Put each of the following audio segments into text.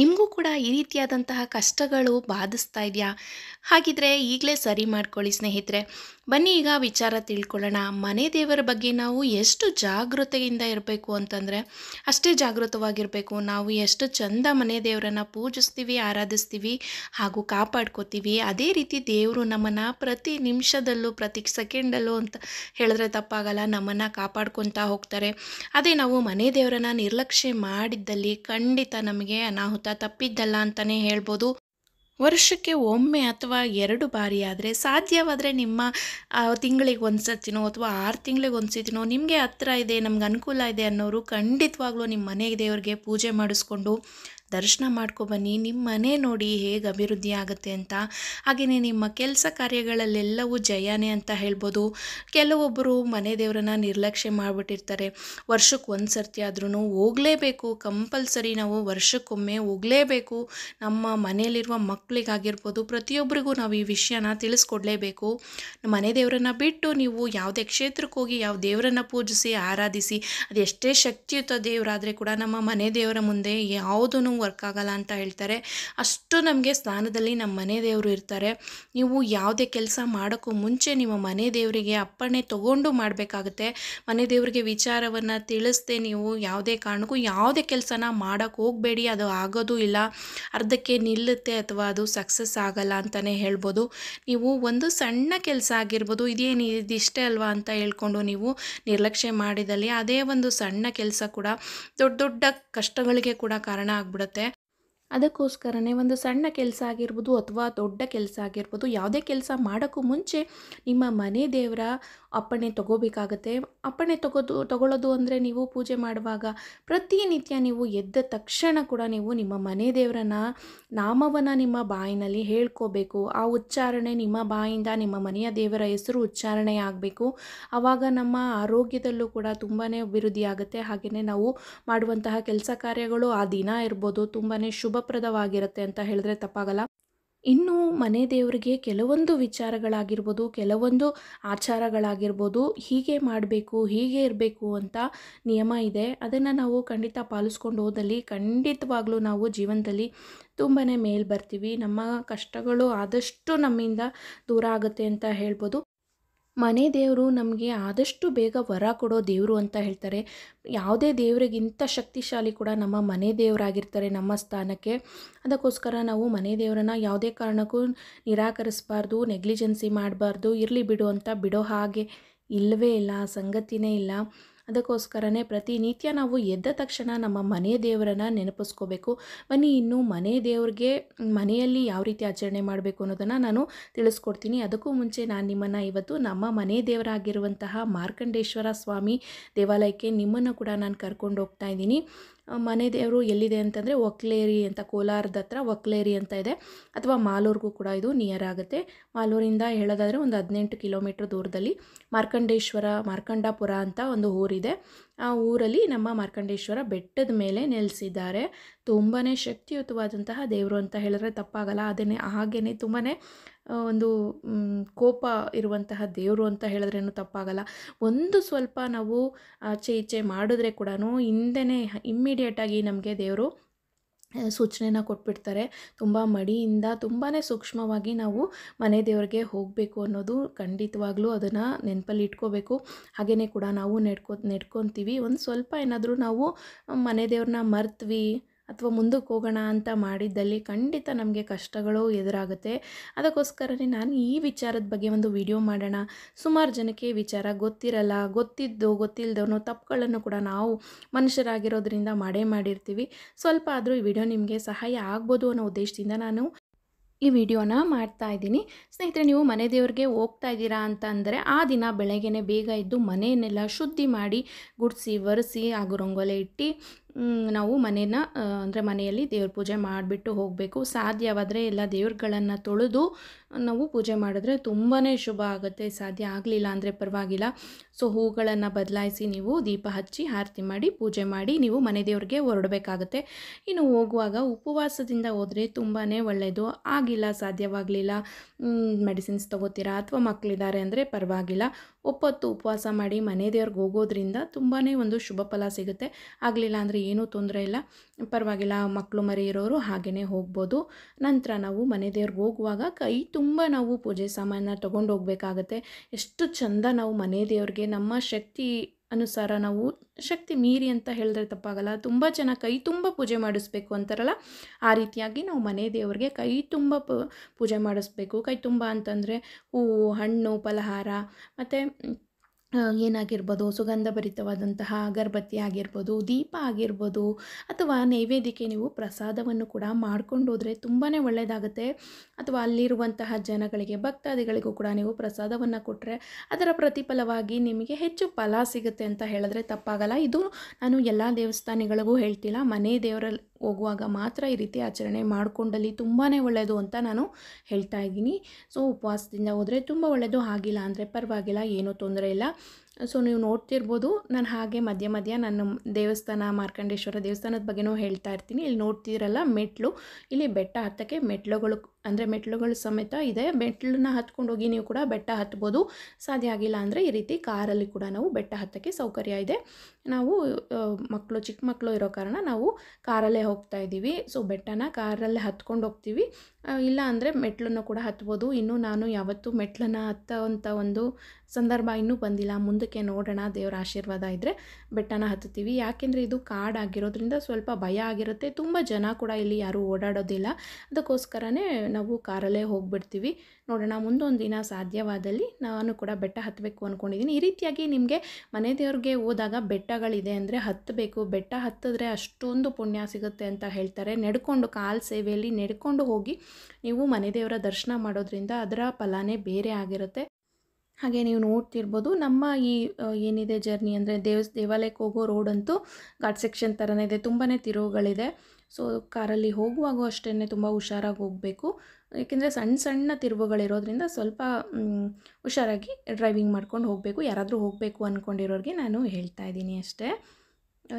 ನಿಮಗೂ ಕೂಡ ಈ ರೀತಿಯಾದಂತಹ ಕಷ್ಟಗಳು ಬಾಧಿಸ್ತಾ ಇದೆಯಾ ಹಾಗಿದ್ರೆ ಈಗಲೇ ಸರಿ ಮಾಡ್ಕೊಳ್ಳಿ ಸ್ನೇಹಿತರೆ ಬನ್ನಿ ಈಗ ವಿಚಾರ ತಿಳ್ಕೊಳ್ಳೋಣ ಮನೆ ದೇವರ ಬಗ್ಗೆ ನಾವು ಎಷ್ಟು ಜಾಗೃತೆಯಿಂದ ಇರಬೇಕು ಅಂತಂದರೆ ಅಷ್ಟೇ ಜಾಗೃತವಾಗಿರಬೇಕು ನಾವು ಎಷ್ಟು ಚಂದ ಮನೆ ದೇವರನ್ನು ಪೂಜಿಸ್ತೀವಿ ಆರಾಧಿಸ್ತೀವಿ ಹಾಗೂ ಕಾಪಾಡ್ಕೋತೀವಿ ಅದೇ ರೀತಿ ದೇವರು ನಮ್ಮನ್ನು ಪ್ರತಿ ನಿಮಿಷದಲ್ಲೂ ಪ್ರತಿ ಸೆಕೆಂಡಲ್ಲೂ ಅಂತ ಹೇಳಿದ್ರೆ ತಪ್ಪಾಗಲ್ಲ ನಮ್ಮನ್ನು ಕಾಪಾಡ್ಕೊತಾ ಹೋಗ್ತಾರೆ ಅದೇ ನಾವು ಮನೆ ದೇವರನ್ನು ನಿರ್ಲಕ್ಷ್ಯ ಮಾಡಿದ್ದಲ್ಲಿ ಖಂಡಿತ ನಮಗೆ ಅನಾಹುತ ಅಂತ ತಪ್ಪಿದ್ದಲ್ಲ ಅಂತಲೇ ಹೇಳ್ಬೋದು ವರ್ಷಕ್ಕೆ ಒಮ್ಮೆ ಅಥವಾ ಎರಡು ಬಾರಿ ಆದರೆ ಸಾಧ್ಯವಾದರೆ ನಿಮ್ಮ ತಿಂಗಳಿಗೆ ಒಂದ್ಸತಿನೋ ಅಥವಾ ಆರು ತಿಂಗಳಿಗೆ ಒಂದ್ಸತಿನೋ ನಿಮಗೆ ಹತ್ರ ಇದೆ ನಮ್ಗೆ ಅನುಕೂಲ ಇದೆ ಅನ್ನೋರು ಖಂಡಿತವಾಗ್ಲೂ ನಿಮ್ಮ ಮನೆಗೆ ದೇವ್ರಿಗೆ ಪೂಜೆ ಮಾಡಿಸ್ಕೊಂಡು ದರ್ಶನ ಮಾಡ್ಕೊಬನ್ನಿ ನಿಮ್ಮ ಮನೆ ನೋಡಿ ಹೇಗೆ ಅಭಿವೃದ್ಧಿ ಆಗುತ್ತೆ ಅಂತ ಹಾಗೆಯೇ ನಿಮ್ಮ ಕೆಲಸ ಕಾರ್ಯಗಳಲ್ಲೆಲ್ಲವೂ ಜಯನೇ ಅಂತ ಹೇಳ್ಬೋದು ಕೆಲವೊಬ್ಬರು ಮನೆ ದೇವರನ್ನ ನಿರ್ಲಕ್ಷ್ಯ ಮಾಡಿಬಿಟ್ಟಿರ್ತಾರೆ ವರ್ಷಕ್ಕೆ ಒಂದು ಸರ್ತಿ ಆದ್ರೂ ಹೋಗಲೇಬೇಕು ಕಂಪಲ್ಸರಿ ನಾವು ವರ್ಷಕ್ಕೊಮ್ಮೆ ಹೋಗಲೇಬೇಕು ನಮ್ಮ ಮನೆಯಲ್ಲಿರುವ ಮಕ್ಕಳಿಗಾಗಿರ್ಬೋದು ಪ್ರತಿಯೊಬ್ಬರಿಗೂ ನಾವು ಈ ವಿಷಯನ ತಿಳಿಸ್ಕೊಡ್ಲೇಬೇಕು ಮನೆ ದೇವರನ್ನ ಬಿಟ್ಟು ನೀವು ಯಾವುದೇ ಕ್ಷೇತ್ರಕ್ಕೆ ಹೋಗಿ ಯಾವ ದೇವರನ್ನ ಪೂಜಿಸಿ ಆರಾಧಿಸಿ ಅದೆಷ್ಟೇ ಶಕ್ತಿಯುತ ದೇವರಾದರೆ ಕೂಡ ನಮ್ಮ ಮನೆ ದೇವರ ಮುಂದೆ ಯಾವುದೂ ವರ್ಕ್ ಆಗಲ್ಲ ಅಂತ ಹೇಳ್ತಾರೆ ಅಷ್ಟು ನಮಗೆ ಸ್ಥಾನದಲ್ಲಿ ನಮ್ಮ ಮನೆ ದೇವರು ಇರ್ತಾರೆ ನೀವು ಯಾವುದೇ ಕೆಲಸ ಮಾಡೋಕ್ಕೂ ಮುಂಚೆ ನಿಮ್ಮ ಮನೆ ದೇವರಿಗೆ ಅಪ್ಪಣೆ ತಗೊಂಡು ಮಾಡಬೇಕಾಗುತ್ತೆ ಮನೆ ದೇವರಿಗೆ ವಿಚಾರವನ್ನು ತಿಳಿಸ್ದೆ ನೀವು ಯಾವುದೇ ಕಾರಣಕ್ಕೂ ಯಾವುದೇ ಕೆಲಸನ ಮಾಡೋಕ್ಕೆ ಹೋಗಬೇಡಿ ಅದು ಆಗೋದು ಇಲ್ಲ ಅರ್ಧಕ್ಕೆ ನಿಲ್ಲುತ್ತೆ ಅಥವಾ ಅದು ಸಕ್ಸಸ್ ಆಗಲ್ಲ ಅಂತಲೇ ಹೇಳ್ಬೋದು ನೀವು ಒಂದು ಸಣ್ಣ ಕೆಲಸ ಆಗಿರ್ಬೋದು ಇದೇನು ಇದಿಷ್ಟೇ ಅಲ್ವಾ ಅಂತ ಹೇಳ್ಕೊಂಡು ನೀವು ನಿರ್ಲಕ್ಷ್ಯ ಮಾಡಿದಲ್ಲಿ ಅದೇ ಒಂದು ಸಣ್ಣ ಕೆಲಸ ಕೂಡ ದೊಡ್ಡ ದೊಡ್ಡ ಕಷ್ಟಗಳಿಗೆ ಕೂಡ ಕಾರಣ ಆಗ್ಬಿಡುತ್ತೆ ಆಗುತ್ತೆ ಅದಕ್ಕೋಸ್ಕರನೇ ಒಂದು ಸಣ್ಣ ಕೆಲಸ ಆಗಿರ್ಬೋದು ಅಥವಾ ದೊಡ್ಡ ಕೆಲಸ ಆಗಿರ್ಬೋದು ಯಾವುದೇ ಕೆಲಸ ಮಾಡೋಕ್ಕೂ ಮುಂಚೆ ನಿಮ್ಮ ಮನೆ ದೇವರ ಅಪ್ಪಣೆ ತಗೋಬೇಕಾಗತ್ತೆ ಅಪ್ಪಣೆ ತಗೋದು ತಗೊಳ್ಳೋದು ಅಂದರೆ ನೀವು ಪೂಜೆ ಮಾಡುವಾಗ ಪ್ರತಿನಿತ್ಯ ನೀವು ಎದ್ದ ತಕ್ಷಣ ಕೂಡ ನೀವು ನಿಮ್ಮ ಮನೆ ದೇವರನ್ನ ನಾಮವನ್ನು ನಿಮ್ಮ ಬಾಯಿನಲ್ಲಿ ಹೇಳ್ಕೋಬೇಕು ಆ ಉಚ್ಚಾರಣೆ ನಿಮ್ಮ ಬಾಯಿಂದ ನಿಮ್ಮ ಮನೆಯ ದೇವರ ಹೆಸರು ಉಚ್ಚಾರಣೆ ಆಗಬೇಕು ಆವಾಗ ನಮ್ಮ ಆರೋಗ್ಯದಲ್ಲೂ ಕೂಡ ತುಂಬಾ ಅಭಿವೃದ್ಧಿ ಆಗುತ್ತೆ ಹಾಗೆಯೇ ನಾವು ಮಾಡುವಂತಹ ಕೆಲಸ ಕಾರ್ಯಗಳು ಆ ದಿನ ಇರ್ಬೋದು ತುಂಬಾ ಶುಭ ಶುಭಪ್ರದವಾಗಿರುತ್ತೆ ಅಂತ ಹೇಳಿದ್ರೆ ತಪ್ಪಾಗಲ್ಲ ಇನ್ನು ಮನೆ ದೇವರಿಗೆ ಕೆಲವೊಂದು ವಿಚಾರಗಳಾಗಿರ್ಬೋದು ಕೆಲವೊಂದು ಆಚಾರಗಳಾಗಿರ್ಬೋದು ಹೀಗೆ ಮಾಡಬೇಕು ಹೀಗೆ ಇರಬೇಕು ಅಂತ ನಿಯಮ ಇದೆ ಅದನ್ನು ನಾವು ಖಂಡಿತ ಪಾಲಿಸ್ಕೊಂಡು ಹೋದಲ್ಲಿ ಖಂಡಿತವಾಗ್ಲೂ ನಾವು ಜೀವನದಲ್ಲಿ ತುಂಬಾ ಮೇಲ್ ಬರ್ತೀವಿ ನಮ್ಮ ಕಷ್ಟಗಳು ಆದಷ್ಟು ನಮ್ಮಿಂದ ದೂರ ಆಗುತ್ತೆ ಅಂತ ಹೇಳ್ಬೋದು ಮನೆ ದೇವರು ನಮಗೆ ಆದಷ್ಟು ಬೇಗ ವರ ಕೊಡೋ ದೇವರು ಅಂತ ಹೇಳ್ತಾರೆ ಯಾವುದೇ ದೇವರಿಗಿಂತ ಶಕ್ತಿಶಾಲಿ ಕೂಡ ನಮ್ಮ ಮನೆ ದೇವರಾಗಿರ್ತಾರೆ ನಮ್ಮ ಸ್ಥಾನಕ್ಕೆ ಅದಕ್ಕೋಸ್ಕರ ನಾವು ಮನೆ ದೇವರನ್ನು ಯಾವುದೇ ಕಾರಣಕ್ಕೂ ನಿರಾಕರಿಸಬಾರ್ದು ನೆಗ್ಲಿಜೆನ್ಸಿ ಮಾಡಬಾರ್ದು ಇರಲಿ ಬಿಡು ಅಂತ ಬಿಡೋ ಹಾಗೆ ಇಲ್ಲವೇ ಇಲ್ಲ ಸಂಗತಿನೇ ಇಲ್ಲ ಅದಕ್ಕೋಸ್ಕರನೇ ಪ್ರತಿನಿತ್ಯ ನಾವು ಎದ್ದ ತಕ್ಷಣ ನಮ್ಮ ಮನೆ ದೇವರನ್ನು ನೆನಪಿಸ್ಕೋಬೇಕು ಬನ್ನಿ ಇನ್ನು ಮನೆ ದೇವ್ರಿಗೆ ಮನೆಯಲ್ಲಿ ಯಾವ ರೀತಿ ಆಚರಣೆ ಮಾಡಬೇಕು ಅನ್ನೋದನ್ನು ನಾನು ತಿಳಿಸ್ಕೊಡ್ತೀನಿ ಅದಕ್ಕೂ ಮುಂಚೆ ನಾನು ನಿಮ್ಮನ್ನು ಇವತ್ತು ನಮ್ಮ ಮನೆ ದೇವರಾಗಿರುವಂತಹ ಮಾರ್ಕಂಡೇಶ್ವರ ಸ್ವಾಮಿ ದೇವಾಲಯಕ್ಕೆ ನಿಮ್ಮನ್ನು ಕೂಡ ನಾನು ಕರ್ಕೊಂಡು ಹೋಗ್ತಾ ಇದ್ದೀನಿ ಮನೆ ದೇವರು ಎಲ್ಲಿದೆ ಅಂತಂದರೆ ಒಕ್ಲೇರಿ ಅಂತ ಕೋಲಾರದ ಹತ್ರ ಒಕ್ಲೇರಿ ಅಂತ ಇದೆ ಅಥವಾ ಮಾಲೂರಿಗೂ ಕೂಡ ಇದು ನಿಯರ್ ಆಗುತ್ತೆ ಮಾಲೂರಿಂದ ಹೇಳೋದಾದರೆ ಒಂದು ಹದಿನೆಂಟು ಕಿಲೋಮೀಟ್ರ್ ದೂರದಲ್ಲಿ ಮಾರ್ಕಂಡೇಶ್ವರ ಮಾರ್ಕಂಡಾಪುರ ಅಂತ ಒಂದು ಊರಿದೆ ಆ ಊರಲ್ಲಿ ನಮ್ಮ ಮಾರ್ಕಂಡೇಶ್ವರ ಬೆಟ್ಟದ ಮೇಲೆ ನೆಲೆಸಿದ್ದಾರೆ ತುಂಬಾ ಶಕ್ತಿಯುತವಾದಂತಹ ದೇವರು ಅಂತ ಹೇಳಿದ್ರೆ ತಪ್ಪಾಗಲ್ಲ ಅದನ್ನೇ ಹಾಗೆಯೇ ತುಂಬಾ ಒಂದು ಕೋಪ ಇರುವಂತಹ ದೇವರು ಅಂತ ಹೇಳಿದ್ರೇನು ತಪ್ಪಾಗಲ್ಲ ಒಂದು ಸ್ವಲ್ಪ ನಾವು ಆಚೆ ಈಚೆ ಮಾಡಿದ್ರೆ ಕೂಡ ಹಿಂದೆನೇ ಇಮ್ಮಿಡಿಯೇಟಾಗಿ ನಮಗೆ ದೇವರು ಸೂಚನೆನ ಕೊಟ್ಬಿಡ್ತಾರೆ ತುಂಬ ಮಡಿಯಿಂದ ತುಂಬಾ ಸೂಕ್ಷ್ಮವಾಗಿ ನಾವು ಮನೆ ದೇವರಿಗೆ ಹೋಗಬೇಕು ಅನ್ನೋದು ಖಂಡಿತವಾಗ್ಲೂ ಅದನ್ನು ನೆನಪಲ್ಲಿ ಇಟ್ಕೋಬೇಕು ಹಾಗೆಯೇ ಕೂಡ ನಾವು ನೆಡ್ಕೊ ನೆಡ್ಕೊತೀವಿ ಒಂದು ಸ್ವಲ್ಪ ಏನಾದರೂ ನಾವು ಮನೆ ದೇವ್ರನ್ನ ಮರ್ತ್ವಿ ಅಥವಾ ಮುಂದಕ್ಕೆ ಹೋಗೋಣ ಅಂತ ಮಾಡಿದ್ದಲ್ಲಿ ಖಂಡಿತ ನಮಗೆ ಕಷ್ಟಗಳು ಎದುರಾಗುತ್ತೆ ಅದಕ್ಕೋಸ್ಕರನೇ ನಾನು ಈ ವಿಚಾರದ ಬಗ್ಗೆ ಒಂದು ವಿಡಿಯೋ ಮಾಡೋಣ ಸುಮಾರು ಜನಕ್ಕೆ ವಿಚಾರ ಗೊತ್ತಿರಲ್ಲ ಗೊತ್ತಿದ್ದು ಗೊತ್ತಿಲ್ಲದವನು ತಪ್ಪುಗಳನ್ನು ಕೂಡ ನಾವು ಮನುಷ್ಯರಾಗಿರೋದ್ರಿಂದ ಮಾಡೇ ಮಾಡಿರ್ತೀವಿ ಸ್ವಲ್ಪ ಆದರೂ ಈ ವಿಡಿಯೋ ನಿಮಗೆ ಸಹಾಯ ಆಗ್ಬೋದು ಅನ್ನೋ ಉದ್ದೇಶದಿಂದ ನಾನು ಈ ವಿಡಿಯೋನ ಮಾಡ್ತಾ ಇದ್ದೀನಿ ಸ್ನೇಹಿತರೆ ನೀವು ಮನೆ ದೇವ್ರಿಗೆ ಹೋಗ್ತಾ ಇದ್ದೀರಾ ಅಂತ ಅಂದರೆ ಆ ದಿನ ಬೆಳಗ್ಗೆನೆ ಬೇಗ ಇದ್ದು ಮನೆಯನ್ನೆಲ್ಲ ಶುದ್ಧಿ ಮಾಡಿ ಗುಡಿಸಿ ಒರೆಸಿ ಹಾಗೂ ರಂಗೋಲೆ ಇಟ್ಟು ನಾವು ಮನೇನ ಅಂದರೆ ಮನೆಯಲ್ಲಿ ದೇವ್ರ ಪೂಜೆ ಮಾಡಿಬಿಟ್ಟು ಹೋಗಬೇಕು ಸಾಧ್ಯವಾದರೆ ಎಲ್ಲ ದೇವ್ರುಗಳನ್ನು ತೊಳೆದು ನಾವು ಪೂಜೆ ಮಾಡಿದ್ರೆ ತುಂಬಾ ಶುಭ ಆಗುತ್ತೆ ಸಾಧ್ಯ ಆಗಲಿಲ್ಲ ಅಂದರೆ ಪರವಾಗಿಲ್ಲ ಸೊ ಹೂಗಳನ್ನು ಬದಲಾಯಿಸಿ ನೀವು ದೀಪ ಹಚ್ಚಿ ಆರತಿ ಮಾಡಿ ಪೂಜೆ ಮಾಡಿ ನೀವು ಮನೆ ದೇವ್ರಿಗೆ ಹೊರಡಬೇಕಾಗತ್ತೆ ಇನ್ನು ಹೋಗುವಾಗ ಉಪವಾಸದಿಂದ ಹೋದರೆ ತುಂಬಾ ಒಳ್ಳೆಯದು ಆಗಿಲ್ಲ ಸಾಧ್ಯವಾಗಲಿಲ್ಲ ಮೆಡಿಸಿನ್ಸ್ ತೊಗೋತೀರಾ ಅಥವಾ ಮಕ್ಕಳಿದ್ದಾರೆ ಅಂದರೆ ಪರವಾಗಿಲ್ಲ ಒಪ್ಪತ್ತು ಉಪವಾಸ ಮಾಡಿ ಮನೆ ದೇವ್ರಿಗೆ ಹೋಗೋದ್ರಿಂದ ತುಂಬಾ ಒಂದು ಶುಭ ಫಲ ಸಿಗುತ್ತೆ ಆಗಲಿಲ್ಲ ಅಂದರೆ ಏನೂ ತೊಂದರೆ ಇಲ್ಲ ಪರವಾಗಿಲ್ಲ ಮಕ್ಕಳು ಮರಿ ಇರೋರು ಹಾಗೆಯೇ ಹೋಗ್ಬೋದು ನಂತರ ನಾವು ಮನೆ ದೇವ್ರಿಗೆ ಹೋಗುವಾಗ ಕೈ ತುಂಬ ನಾವು ಪೂಜೆ ಸಾಮಾನ ತೊಗೊಂಡು ಹೋಗಬೇಕಾಗತ್ತೆ ಎಷ್ಟು ಚಂದ ನಾವು ಮನೆ ದೇವ್ರಿಗೆ ನಮ್ಮ ಶಕ್ತಿ ಅನುಸಾರ ನಾವು ಶಕ್ತಿ ಮೀರಿ ಅಂತ ಹೇಳಿದ್ರೆ ತಪ್ಪಾಗಲ್ಲ ತುಂಬ ಚೆನ್ನಾಗಿ ಕೈ ತುಂಬ ಪೂಜೆ ಮಾಡಿಸ್ಬೇಕು ಅಂತಾರಲ್ಲ ಆ ರೀತಿಯಾಗಿ ನಾವು ಮನೆ ದೇವ್ರಿಗೆ ಕೈ ತುಂಬ ಪೂಜೆ ಮಾಡಿಸ್ಬೇಕು ಕೈ ತುಂಬ ಅಂತಂದರೆ ಹೂವು ಹಣ್ಣು ಫಲಹಾರ ಮತ್ತು ಏನಾಗಿರ್ಬೋದು ಸುಗಂಧಭರಿತವಾದಂತಹ ಅಗರಬತ್ತಿ ಆಗಿರ್ಬೋದು ದೀಪ ಆಗಿರ್ಬೋದು ಅಥವಾ ನೈವೇದ್ಯಕ್ಕೆ ನೀವು ಪ್ರಸಾದವನ್ನು ಕೂಡ ಮಾಡ್ಕೊಂಡು ಹೋದರೆ ತುಂಬಾ ಒಳ್ಳೆಯದಾಗುತ್ತೆ ಅಥವಾ ಅಲ್ಲಿರುವಂತಹ ಜನಗಳಿಗೆ ಭಕ್ತಾದಿಗಳಿಗೂ ಕೂಡ ನೀವು ಪ್ರಸಾದವನ್ನು ಕೊಟ್ಟರೆ ಅದರ ಪ್ರತಿಫಲವಾಗಿ ನಿಮಗೆ ಹೆಚ್ಚು ಫಲ ಸಿಗುತ್ತೆ ಅಂತ ಹೇಳಿದ್ರೆ ತಪ್ಪಾಗಲ್ಲ ಇದು ನಾನು ಎಲ್ಲ ದೇವಸ್ಥಾನಗಳಿಗೂ ಹೇಳ್ತಿಲ್ಲ ಮನೆ ದೇವರಲ್ಲಿ ಹೋಗುವಾಗ ಮಾತ್ರ ಈ ರೀತಿ ಆಚರಣೆ ಮಾಡ್ಕೊಂಡಲ್ಲಿ ತುಂಬಾ ಒಳ್ಳೆಯದು ಅಂತ ನಾನು ಹೇಳ್ತಾ ಇದ್ದೀನಿ ಸೊ ಉಪವಾಸದಿಂದ ಹೋದರೆ ತುಂಬ ಒಳ್ಳೆಯದು ಆಗಿಲ್ಲ ಅಂದರೆ ಪರವಾಗಿಲ್ಲ ಏನೂ ತೊಂದರೆ ಇಲ್ಲ ಸೊ ನೀವು ನೋಡ್ತಿರ್ಬೋದು ನಾನು ಹಾಗೆ ಮಧ್ಯ ಮಧ್ಯ ನನ್ನ ದೇವಸ್ಥಾನ ಮಾರ್ಕಂಡೇಶ್ವರ ದೇವಸ್ಥಾನದ ಬಗ್ಗೆನೂ ಹೇಳ್ತಾ ಇರ್ತೀನಿ ಇಲ್ಲಿ ನೋಡ್ತೀರಲ್ಲ ಮೆಟ್ಲು ಇಲ್ಲಿ ಬೆಟ್ಟ ಹತ್ತಕ್ಕೆ ಮೆಟ್ಲುಗಳು ಅಂದರೆ ಮೆಟ್ಲುಗಳು ಸಮೇತ ಇದೆ ಮೆಟ್ಲನ್ನ ಹತ್ಕೊಂಡು ಹೋಗಿ ನೀವು ಕೂಡ ಬೆಟ್ಟ ಹತ್ಬೋದು ಸಾಧ್ಯ ಆಗಿಲ್ಲ ಅಂದರೆ ಈ ರೀತಿ ಕಾರಲ್ಲಿ ಕೂಡ ನಾವು ಬೆಟ್ಟ ಹತ್ತಕ್ಕೆ ಸೌಕರ್ಯ ಇದೆ ನಾವು ಮಕ್ಕಳು ಚಿಕ್ಕ ಮಕ್ಕಳು ಇರೋ ಕಾರಣ ನಾವು ಕಾರಲ್ಲೇ ಹೋಗ್ತಾ ಇದ್ದೀವಿ ಸೊ ಬೆಟ್ಟನ ಕಾರಲ್ಲೇ ಹತ್ಕೊಂಡು ಹೋಗ್ತೀವಿ ಇಲ್ಲ ಅಂದರೆ ಮೆಟ್ಲನ್ನು ಕೂಡ ಹತ್ಬೋದು ಇನ್ನೂ ನಾನು ಯಾವತ್ತೂ ಮೆಟ್ಲನ್ನು ಅಂಥ ಒಂದು ಸಂದರ್ಭ ಇನ್ನೂ ಬಂದಿಲ್ಲ ಮುಂದಕ್ಕೆ ನೋಡೋಣ ದೇವರ ಆಶೀರ್ವಾದ ಇದ್ದರೆ ಬೆಟ್ಟನ ಹತ್ತುತ್ತೀವಿ ಯಾಕೆಂದರೆ ಇದು ಕಾಡಾಗಿರೋದ್ರಿಂದ ಸ್ವಲ್ಪ ಭಯ ಆಗಿರುತ್ತೆ ತುಂಬ ಜನ ಕೂಡ ಇಲ್ಲಿ ಯಾರೂ ಓಡಾಡೋದಿಲ್ಲ ಅದಕ್ಕೋಸ್ಕರನೇ ನಾವು ಕಾರಲ್ಲೇ ಹೋಗಿಬಿಡ್ತೀವಿ ನೋಡೋಣ ಮುಂದೊಂದು ದಿನ ಸಾಧ್ಯವಾದಲ್ಲಿ ನಾನು ಕೂಡ ಬೆಟ್ಟ ಹತ್ತಬೇಕು ಅಂದ್ಕೊಂಡಿದ್ದೀನಿ ಈ ರೀತಿಯಾಗಿ ನಿಮಗೆ ಮನೆ ದೇವ್ರಿಗೆ ಹೋದಾಗ ಬೆಟ್ಟಗಳಿದೆ ಅಂದರೆ ಹತ್ತಬೇಕು ಬೆಟ್ಟ ಹತ್ತಿದ್ರೆ ಅಷ್ಟೊಂದು ಪುಣ್ಯ ಸಿಗುತ್ತೆ ಅಂತ ಹೇಳ್ತಾರೆ ನಡ್ಕೊಂಡು ಕಾಲು ಸೇವೆಯಲ್ಲಿ ನಡ್ಕೊಂಡು ಹೋಗಿ ನೀವು ಮನೆ ದೇವರ ದರ್ಶನ ಮಾಡೋದ್ರಿಂದ ಅದರ ಫಲಾನೇ ಬೇರೆ ಆಗಿರುತ್ತೆ ಹಾಗೆ ನೀವು ನೋಡ್ತಿರ್ಬೋದು ನಮ್ಮ ಈ ಏನಿದೆ ಜರ್ನಿ ಅಂದರೆ ದೇವಸ್ ದೇವಾಲಯಕ್ಕೆ ಹೋಗೋ ರೋಡಂತೂ ಘಾಟ್ ಸೆಕ್ಷನ್ ಥರನೇ ಇದೆ ತುಂಬಾ ತಿರುವುಗಳಿದೆ ಸೊ ಕಾರಲ್ಲಿ ಹೋಗುವಾಗೂ ಅಷ್ಟೇ ತುಂಬ ಹುಷಾರಾಗಿ ಹೋಗಬೇಕು ಏಕೆಂದರೆ ಸಣ್ಣ ಸಣ್ಣ ತಿರುವುಗಳಿರೋದ್ರಿಂದ ಸ್ವಲ್ಪ ಹುಷಾರಾಗಿ ಡ್ರೈವಿಂಗ್ ಮಾಡ್ಕೊಂಡು ಹೋಗಬೇಕು ಯಾರಾದರೂ ಹೋಗಬೇಕು ಅಂದ್ಕೊಂಡಿರೋರಿಗೆ ನಾನು ಹೇಳ್ತಾ ಇದ್ದೀನಿ ಅಷ್ಟೇ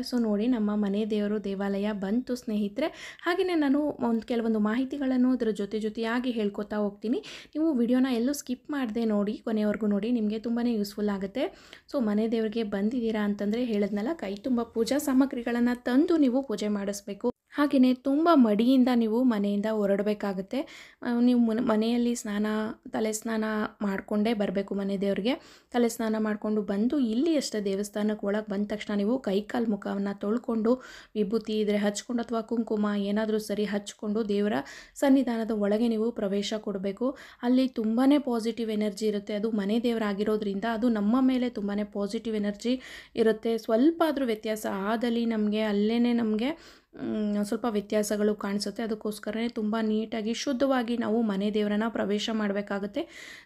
ಸೊ ನೋಡಿ ನಮ್ಮ ಮನೆ ದೇವರು ದೇವಾಲಯ ಬಂತು ಸ್ನೇಹಿತರೆ ಹಾಗೆಯೇ ನಾನು ಒಂದು ಕೆಲವೊಂದು ಮಾಹಿತಿಗಳನ್ನು ಅದರ ಜೊತೆ ಜೊತೆಯಾಗಿ ಹೇಳ್ಕೊತಾ ಹೋಗ್ತೀನಿ ನೀವು ವಿಡಿಯೋನ ಎಲ್ಲೂ ಸ್ಕಿಪ್ ಮಾಡದೆ ನೋಡಿ ಕೊನೆವರೆಗೂ ನೋಡಿ ನಿಮಗೆ ತುಂಬಾ ಯೂಸ್ಫುಲ್ ಆಗುತ್ತೆ ಸೊ ಮನೆ ದೇವರಿಗೆ ಬಂದಿದ್ದೀರಾ ಅಂತಂದರೆ ಹೇಳಿದ್ನಲ್ಲ ಕೈ ತುಂಬ ಪೂಜಾ ಸಾಮಗ್ರಿಗಳನ್ನು ತಂದು ನೀವು ಪೂಜೆ ಮಾಡಿಸ್ಬೇಕು ಹಾಗೆಯೇ ತುಂಬ ಮಡಿಯಿಂದ ನೀವು ಮನೆಯಿಂದ ಹೊರಡಬೇಕಾಗುತ್ತೆ ನೀವು ಮನೆಯಲ್ಲಿ ಸ್ನಾನ ತಲೆ ಸ್ನಾನ ಮಾಡಿಕೊಂಡೇ ಬರಬೇಕು ಮನೆ ದೇವರಿಗೆ ತಲೆ ಸ್ನಾನ ಮಾಡಿಕೊಂಡು ಬಂದು ಇಲ್ಲಿ ಅಷ್ಟೇ ದೇವಸ್ಥಾನಕ್ಕೆ ಒಳಗೆ ಬಂದ ತಕ್ಷಣ ನೀವು ಕೈ ಕಾಲು ಮುಖವನ್ನು ತೊಳ್ಕೊಂಡು ವಿಭೂತಿ ಇದ್ರೆ ಹಚ್ಕೊಂಡು ಅಥವಾ ಕುಂಕುಮ ಏನಾದರೂ ಸರಿ ಹಚ್ಕೊಂಡು ದೇವರ ಸನ್ನಿಧಾನದ ಒಳಗೆ ನೀವು ಪ್ರವೇಶ ಕೊಡಬೇಕು ಅಲ್ಲಿ ತುಂಬಾ ಪಾಸಿಟಿವ್ ಎನರ್ಜಿ ಇರುತ್ತೆ ಅದು ಮನೆ ದೇವರಾಗಿರೋದ್ರಿಂದ ಅದು ನಮ್ಮ ಮೇಲೆ ತುಂಬಾ ಪಾಸಿಟಿವ್ ಎನರ್ಜಿ ಇರುತ್ತೆ ಸ್ವಲ್ಪ ಆದರೂ ವ್ಯತ್ಯಾಸ ಆದಲ್ಲಿ ನಮಗೆ ಅಲ್ಲೇ ನಮಗೆ ಸ್ವಲ್ಪ ವ್ಯತ್ಯಾಸಗಳು ಕಾಣಿಸುತ್ತೆ ಅದಕ್ಕೋಸ್ಕರನೇ ತುಂಬ ನೀಟಾಗಿ ಶುದ್ಧವಾಗಿ ನಾವು ಮನೆ ದೇವರನ್ನ ಪ್ರವೇಶ ಮಾಡಬೇಕಾಗುತ್ತೆ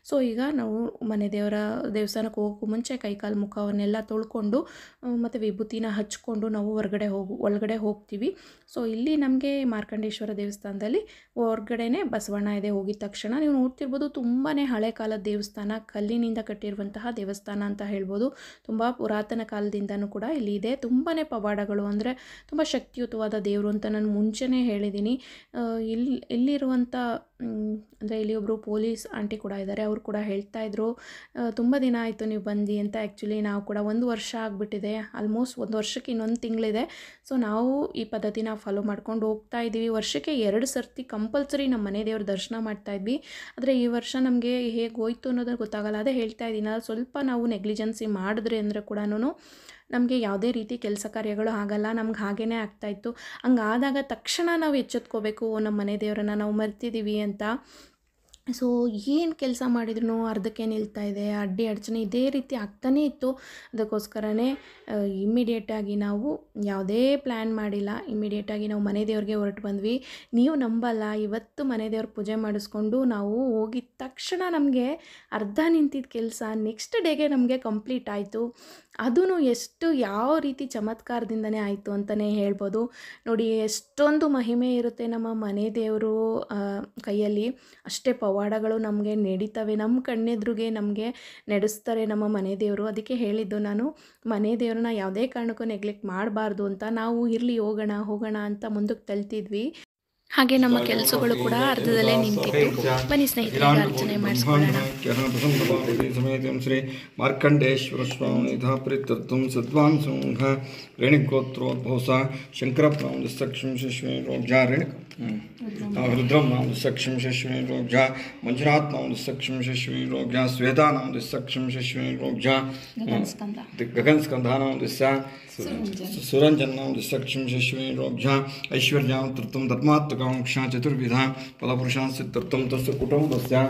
ಸೊ ಈಗ ನಾವು ಮನೆ ದೇವರ ದೇವಸ್ಥಾನಕ್ಕೆ ಹೋಗೋಕ್ಕೂ ಮುಂಚೆ ಕೈಕಾಲು ಮುಖವನ್ನೆಲ್ಲ ತೊಳ್ಕೊಂಡು ಮತ್ತು ವಿಭೂತಿನ ಹಚ್ಕೊಂಡು ನಾವು ಹೊರಗಡೆ ಹೋಗು ಒಳಗಡೆ ಹೋಗ್ತೀವಿ ಸೊ ಇಲ್ಲಿ ನಮಗೆ ಮಾರ್ಕಂಡೇಶ್ವರ ದೇವಸ್ಥಾನದಲ್ಲಿ ಹೊರಗಡೆನೇ ಬಸವಣ್ಣ ಇದೆ ಹೋಗಿದ ತಕ್ಷಣ ನೀವು ನೋಡ್ತಿರ್ಬೋದು ತುಂಬಾ ಹಳೆ ಕಾಲದ ದೇವಸ್ಥಾನ ಕಲ್ಲಿನಿಂದ ಕಟ್ಟಿರುವಂತಹ ದೇವಸ್ಥಾನ ಅಂತ ಹೇಳ್ಬೋದು ತುಂಬ ಪುರಾತನ ಕಾಲದಿಂದನೂ ಕೂಡ ಇಲ್ಲಿ ಇದೆ ತುಂಬಾ ಪವಾಡಗಳು ಅಂದರೆ ತುಂಬ ಶಕ್ತಿಯುತವಾದ ದೇವರು ಅಂತ ನಾನು ಮುಂಚೆನೇ ಹೇಳಿದ್ದೀನಿ ಇಲ್ಲಿ ಇಲ್ಲಿರುವಂಥ ಅಂದರೆ ಇಲ್ಲಿ ಒಬ್ಬರು ಪೊಲೀಸ್ ಆಂಟಿ ಕೂಡ ಇದ್ದಾರೆ ಅವರು ಕೂಡ ಹೇಳ್ತಾ ಇದ್ರು ತುಂಬ ದಿನ ಆಯಿತು ನೀವು ಬಂದು ಅಂತ ಆ್ಯಕ್ಚುಲಿ ನಾವು ಕೂಡ ಒಂದು ವರ್ಷ ಆಗಿಬಿಟ್ಟಿದೆ ಆಲ್ಮೋಸ್ಟ್ ಒಂದು ವರ್ಷಕ್ಕೆ ಇನ್ನೊಂದು ತಿಂಗಳಿದೆ ಸೊ ನಾವು ಈ ಪದ್ಧತಿನ ಫಾಲೋ ಮಾಡ್ಕೊಂಡು ಹೋಗ್ತಾ ಇದ್ದೀವಿ ವರ್ಷಕ್ಕೆ ಎರಡು ಸರ್ತಿ ಕಂಪಲ್ಸರಿ ನಮ್ಮ ಮನೆ ದೇವ್ರ ದರ್ಶನ ಮಾಡ್ತಾ ಇದ್ವಿ ಆದರೆ ಈ ವರ್ಷ ನಮಗೆ ಹೇಗೆ ಹೋಯ್ತು ಅನ್ನೋದನ್ನು ಗೊತ್ತಾಗಲ್ಲ ಅದೇ ಹೇಳ್ತಾ ಇದ್ದೀನಿ ಸ್ವಲ್ಪ ನಾವು ನೆಗ್ಲಿಜೆನ್ಸಿ ಮಾಡಿದ್ರೆ ಅಂದರೆ ಕೂಡ ನಮಗೆ ಯಾವುದೇ ರೀತಿ ಕೆಲಸ ಕಾರ್ಯಗಳು ಆಗಲ್ಲ ನಮ್ಗೆ ಹಾಗೇ ಆಗ್ತಾಯಿತ್ತು ಹಂಗಾದಾಗ ತಕ್ಷಣ ನಾವು ಎಚ್ಚೆತ್ಕೋಬೇಕು ನಮ್ಮ ಮನೆ ದೇವರನ್ನು ನಾವು ಮರ್ತಿದ್ದೀವಿ ಅಂತ ಸೊ ಏನು ಕೆಲಸ ಮಾಡಿದ್ರು ಅರ್ಧಕ್ಕೆ ನಿಲ್ತಾ ಇದೆ ಅಡ್ಡಿ ಅಡಚಣೆ ಇದೇ ರೀತಿ ಆಗ್ತಾನೇ ಇತ್ತು ಅದಕ್ಕೋಸ್ಕರನೇ ಇಮ್ಮಿಡಿಯೇಟಾಗಿ ನಾವು ಯಾವುದೇ ಪ್ಲ್ಯಾನ್ ಮಾಡಿಲ್ಲ ಇಮ್ಮಿಡಿಯೇಟಾಗಿ ನಾವು ಮನೆ ದೇವ್ರಿಗೆ ಹೊರಟು ಬಂದ್ವಿ ನೀವು ನಂಬಲ್ಲ ಇವತ್ತು ಮನೆ ದೇವ್ರ ಪೂಜೆ ಮಾಡಿಸ್ಕೊಂಡು ನಾವು ಹೋಗಿದ ತಕ್ಷಣ ನಮಗೆ ಅರ್ಧ ನಿಂತಿದ್ದ ಕೆಲಸ ನೆಕ್ಸ್ಟ್ ಡೇಗೆ ನಮಗೆ ಕಂಪ್ಲೀಟ್ ಆಯಿತು ಅದೂ ಎಷ್ಟು ಯಾವ ರೀತಿ ಚಮತ್ಕಾರದಿಂದನೇ ಆಯಿತು ಅಂತಲೇ ಹೇಳ್ಬೋದು ನೋಡಿ ಎಷ್ಟೊಂದು ಮಹಿಮೆ ಇರುತ್ತೆ ನಮ್ಮ ಮನೆ ದೇವರು ಕೈಯಲ್ಲಿ ಅಷ್ಟೇ ಪವರ್ ಪವಾಡಗಳು ನಮಗೆ ನಡೀತವೆ ನಮ್ಮ ಕಣ್ಣೆದ್ರಿಗೆ ನಮಗೆ ನಡೆಸ್ತಾರೆ ನಮ್ಮ ಮನೆ ದೇವರು ಅದಕ್ಕೆ ಹೇಳಿದ್ದು ನಾನು ಮನೆ ದೇವ್ರನ್ನ ಯಾವುದೇ ಕಾರಣಕ್ಕೂ ನೆಗ್ಲೆಕ್ಟ್ ಮಾಡಬಾರ್ದು ಅಂತ ನಾವು ಇರಲಿ ಹೋಗೋಣ ಹೋಗೋಣ ಅಂತ ಮುಂದಕ್ಕೆ ತಲ್ತಿದ್ವಿ ಹಾಗೆ ನಮ್ಮ ಕೆಲಸಗಳು ಕೂಡ ಅರ್ಧದಲ್ಲೇ ನಿಂತಿತ್ತು ಬನ್ನಿ ಸ್ನೇಹಿತರೆ ಅರ್ಚನೆ ಮಾರ್ಕಂಡೇಶ್ವರ ಸ್ವಾಮಿ ಧಾಪರಿತತ್ವಂ ಸದ್ವಾನ್ ಸಂಘ ರೇಣುಕೋತ್ರೋದ್ಭವಸ ಶಂಕರ ಪ್ರಾಂಜಸ್ತಕ್ಷಂ हम्म। रुद्रम सक्षम शश्वी रोग्झा मंजुनाथ सक्षम शश्वी रोग्झा श्वेता सक्षम शश्वी गगन हम्म। सुरंजन नाम सक्षम शश्वी रोग्झा ऐश्वर्यां तृत्वं दत्मात्मकांक्षा चतुर्विधा फलपुरुषांस्य तृत्वं तस्य कुटुम्बस्य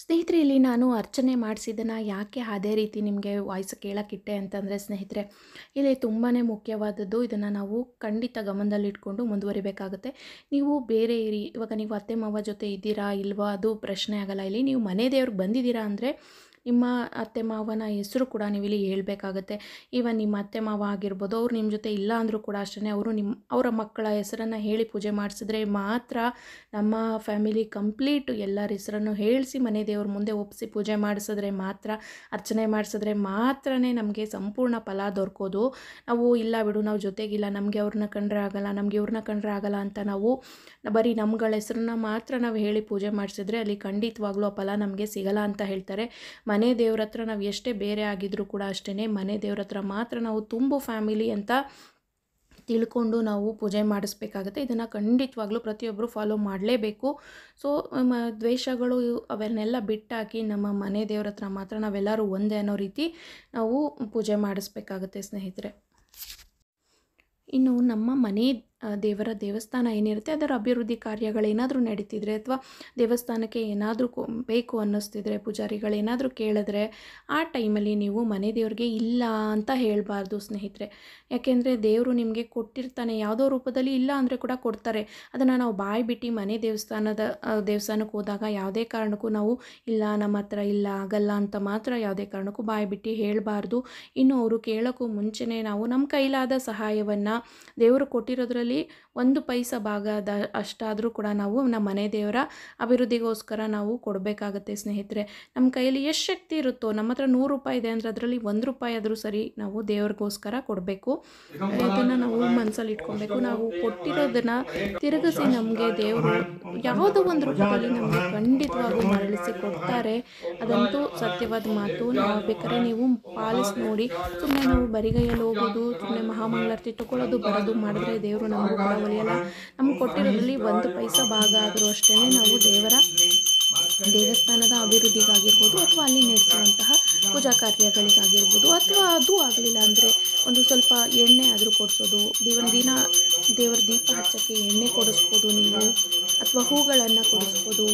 ಸ್ನೇಹಿತರೆ ಇಲ್ಲಿ ನಾನು ಅರ್ಚನೆ ಮಾಡಿಸಿದ್ದನ್ನು ಯಾಕೆ ಅದೇ ರೀತಿ ನಿಮಗೆ ವಾಯ್ಸ್ ಕೇಳೋಕ್ಕಿಟ್ಟೆ ಅಂತಂದರೆ ಸ್ನೇಹಿತರೆ ಇಲ್ಲಿ ತುಂಬಾ ಮುಖ್ಯವಾದದ್ದು ಇದನ್ನು ನಾವು ಖಂಡಿತ ಗಮನದಲ್ಲಿಟ್ಕೊಂಡು ಮುಂದುವರಿಬೇಕಾಗುತ್ತೆ ನೀವು ಬೇರೆ ಇರಿ ಇವಾಗ ನೀವು ಅತ್ತೆ ಮಾವ ಜೊತೆ ಇದ್ದೀರಾ ಇಲ್ವಾ ಅದು ಪ್ರಶ್ನೆ ಆಗಲ್ಲ ಇಲ್ಲಿ ನೀವು ಮನೆ ದೇವ್ರಿಗೆ ಬಂದಿದ್ದೀರಾ ಅಂದರೆ ನಿಮ್ಮ ಅತ್ತೆ ಮಾವನ ಹೆಸರು ಕೂಡ ನೀವು ಇಲ್ಲಿ ಹೇಳಬೇಕಾಗತ್ತೆ ಈವನ್ ನಿಮ್ಮ ಅತ್ತೆ ಮಾವ ಆಗಿರ್ಬೋದು ಅವ್ರು ನಿಮ್ಮ ಜೊತೆ ಇಲ್ಲ ಅಂದರೂ ಕೂಡ ಅಷ್ಟೇ ಅವರು ನಿಮ್ಮ ಅವರ ಮಕ್ಕಳ ಹೆಸರನ್ನು ಹೇಳಿ ಪೂಜೆ ಮಾಡಿಸಿದ್ರೆ ಮಾತ್ರ ನಮ್ಮ ಫ್ಯಾಮಿಲಿ ಕಂಪ್ಲೀಟ್ ಎಲ್ಲರ ಹೆಸರನ್ನು ಹೇಳಿಸಿ ಮನೆ ದೇವ್ರ ಮುಂದೆ ಒಪ್ಪಿಸಿ ಪೂಜೆ ಮಾಡಿಸಿದ್ರೆ ಮಾತ್ರ ಅರ್ಚನೆ ಮಾಡಿಸಿದ್ರೆ ಮಾತ್ರನೇ ನಮಗೆ ಸಂಪೂರ್ಣ ಫಲ ದೊರಕೋದು ನಾವು ಇಲ್ಲ ಬಿಡು ನಾವು ಜೊತೆಗಿಲ್ಲ ನಮಗೆ ಅವ್ರನ್ನ ಕಂಡ್ರೆ ಆಗಲ್ಲ ನಮಗೆ ಇವ್ರನ್ನ ಕಂಡ್ರೆ ಆಗಲ್ಲ ಅಂತ ನಾವು ಬರೀ ನಮ್ಗಳ ಹೆಸರನ್ನ ಮಾತ್ರ ನಾವು ಹೇಳಿ ಪೂಜೆ ಮಾಡಿಸಿದ್ರೆ ಅಲ್ಲಿ ಖಂಡಿತವಾಗ್ಲೂ ಆ ಫಲ ನಮಗೆ ಸಿಗಲ್ಲ ಅಂತ ಹೇಳ್ತಾರೆ ಮನೆ ದೇವ್ರ ಹತ್ರ ನಾವು ಎಷ್ಟೇ ಬೇರೆ ಆಗಿದ್ರೂ ಕೂಡ ಅಷ್ಟೇ ಮನೆ ದೇವ್ರ ಹತ್ರ ಮಾತ್ರ ನಾವು ತುಂಬು ಫ್ಯಾಮಿಲಿ ಅಂತ ತಿಳ್ಕೊಂಡು ನಾವು ಪೂಜೆ ಮಾಡಿಸ್ಬೇಕಾಗುತ್ತೆ ಇದನ್ನು ಖಂಡಿತವಾಗ್ಲೂ ಪ್ರತಿಯೊಬ್ಬರು ಫಾಲೋ ಮಾಡಲೇಬೇಕು ಸೊ ದ್ವೇಷಗಳು ಅವನ್ನೆಲ್ಲ ಬಿಟ್ಟಾಕಿ ನಮ್ಮ ಮನೆ ದೇವ್ರ ಹತ್ರ ಮಾತ್ರ ನಾವೆಲ್ಲರೂ ಒಂದೇ ಅನ್ನೋ ರೀತಿ ನಾವು ಪೂಜೆ ಮಾಡಿಸ್ಬೇಕಾಗತ್ತೆ ಸ್ನೇಹಿತರೆ ಇನ್ನು ನಮ್ಮ ಮನೆ ದೇವರ ದೇವಸ್ಥಾನ ಏನಿರುತ್ತೆ ಅದರ ಅಭಿವೃದ್ಧಿ ಕಾರ್ಯಗಳೇನಾದರೂ ನಡೀತಿದ್ರೆ ಅಥವಾ ದೇವಸ್ಥಾನಕ್ಕೆ ಏನಾದರೂ ಬೇಕು ಅನ್ನಿಸ್ತಿದ್ರೆ ಪೂಜಾರಿಗಳೇನಾದರೂ ಕೇಳಿದ್ರೆ ಆ ಟೈಮಲ್ಲಿ ನೀವು ಮನೆ ದೇವ್ರಿಗೆ ಇಲ್ಲ ಅಂತ ಹೇಳಬಾರ್ದು ಸ್ನೇಹಿತರೆ ಯಾಕೆಂದರೆ ದೇವರು ನಿಮಗೆ ಕೊಟ್ಟಿರ್ತಾನೆ ಯಾವುದೋ ರೂಪದಲ್ಲಿ ಇಲ್ಲ ಅಂದರೆ ಕೂಡ ಕೊಡ್ತಾರೆ ಅದನ್ನು ನಾವು ಬಾಯಿ ಬಿಟ್ಟು ಮನೆ ದೇವಸ್ಥಾನದ ದೇವಸ್ಥಾನಕ್ಕೆ ಹೋದಾಗ ಯಾವುದೇ ಕಾರಣಕ್ಕೂ ನಾವು ಇಲ್ಲ ನಮ್ಮ ಹತ್ರ ಇಲ್ಲ ಆಗಲ್ಲ ಅಂತ ಮಾತ್ರ ಯಾವುದೇ ಕಾರಣಕ್ಕೂ ಬಾಯಿ ಬಿಟ್ಟು ಹೇಳಬಾರ್ದು ಇನ್ನು ಅವರು ಕೇಳೋಕ್ಕೂ ಮುಂಚೆನೇ ನಾವು ನಮ್ಮ ಕೈಲಾದ ಸಹಾಯವನ್ನು ದೇವರು ಕೊಟ್ಟಿರೋದ್ರಲ್ಲಿ ಅದರಲ್ಲಿ ಒಂದು ಪೈಸ ಭಾಗದ ಅಷ್ಟಾದರೂ ಕೂಡ ನಾವು ನಮ್ಮ ಮನೆ ದೇವರ ಅಭಿವೃದ್ಧಿಗೋಸ್ಕರ ನಾವು ಕೊಡಬೇಕಾಗತ್ತೆ ಸ್ನೇಹಿತರೆ ನಮ್ಮ ಕೈಯಲ್ಲಿ ಎಷ್ಟು ಶಕ್ತಿ ಇರುತ್ತೋ ನಮ್ಮ ಹತ್ರ ನೂರು ರೂಪಾಯಿ ಇದೆ ಅಂದರೆ ಅದರಲ್ಲಿ ಒಂದು ರೂಪಾಯಿ ಆದರೂ ಸರಿ ನಾವು ದೇವ್ರಿಗೋಸ್ಕರ ಕೊಡಬೇಕು ಇದನ್ನು ನಾವು ಮನಸ್ಸಲ್ಲಿ ಇಟ್ಕೊಬೇಕು ನಾವು ಕೊಟ್ಟಿರೋದನ್ನು ತಿರುಗಿಸಿ ನಮಗೆ ದೇವರು ಯಾವುದೋ ಒಂದು ರೂಪದಲ್ಲಿ ನಮಗೆ ಖಂಡಿತವಾಗೂ ಮರಳಿಸಿ ಕೊಡ್ತಾರೆ ಅದಂತೂ ಸತ್ಯವಾದ ಮಾತು ನಾವು ಬೇಕಾದ್ರೆ ನೀವು ಪಾಲಿಸಿ ನೋಡಿ ಸುಮ್ಮನೆ ನಾವು ಬರಿಗೈಯಲ್ಲಿ ಹೋಗೋದು ಸುಮ್ಮನೆ ಮಹಾಮಂಗಳಾರತಿ ತಗೊಳ್ಳೋದು ಬರೋದು ಮಾಡಿದ್ರೆ ದೇವರು ನಾವು ನಮ್ಗೆ ಕೊಟ್ಟಿರೋದ್ರಲ್ಲಿ ಒಂದು ಪೈಸ ಭಾಗ ಆದರೂ ಅಷ್ಟೇ ನಾವು ದೇವರ ದೇವಸ್ಥಾನದ ಅಭಿವೃದ್ಧಿಗಾಗಿರ್ಬೋದು ಅಥವಾ ಅಲ್ಲಿ ನಡೆಸುವಂತಹ ಪೂಜಾ ಕಾರ್ಯಗಳಿಗಾಗಿರ್ಬೋದು ಅಥವಾ ಅದು ಆಗಲಿಲ್ಲ ಅಂದರೆ ಒಂದು ಸ್ವಲ್ಪ ಎಣ್ಣೆ ಆದರೂ ಕೊಡಿಸೋದು ದೇವನ ದಿನ ದೇವರ ದೀಪ ಹಚ್ಚಕ್ಕೆ ಎಣ್ಣೆ ಕೊಡಿಸ್ಬೋದು ನೀವು ಅಥವಾ ಹೂಗಳನ್ನು ಕೊಡಿಸ್ಬೋದು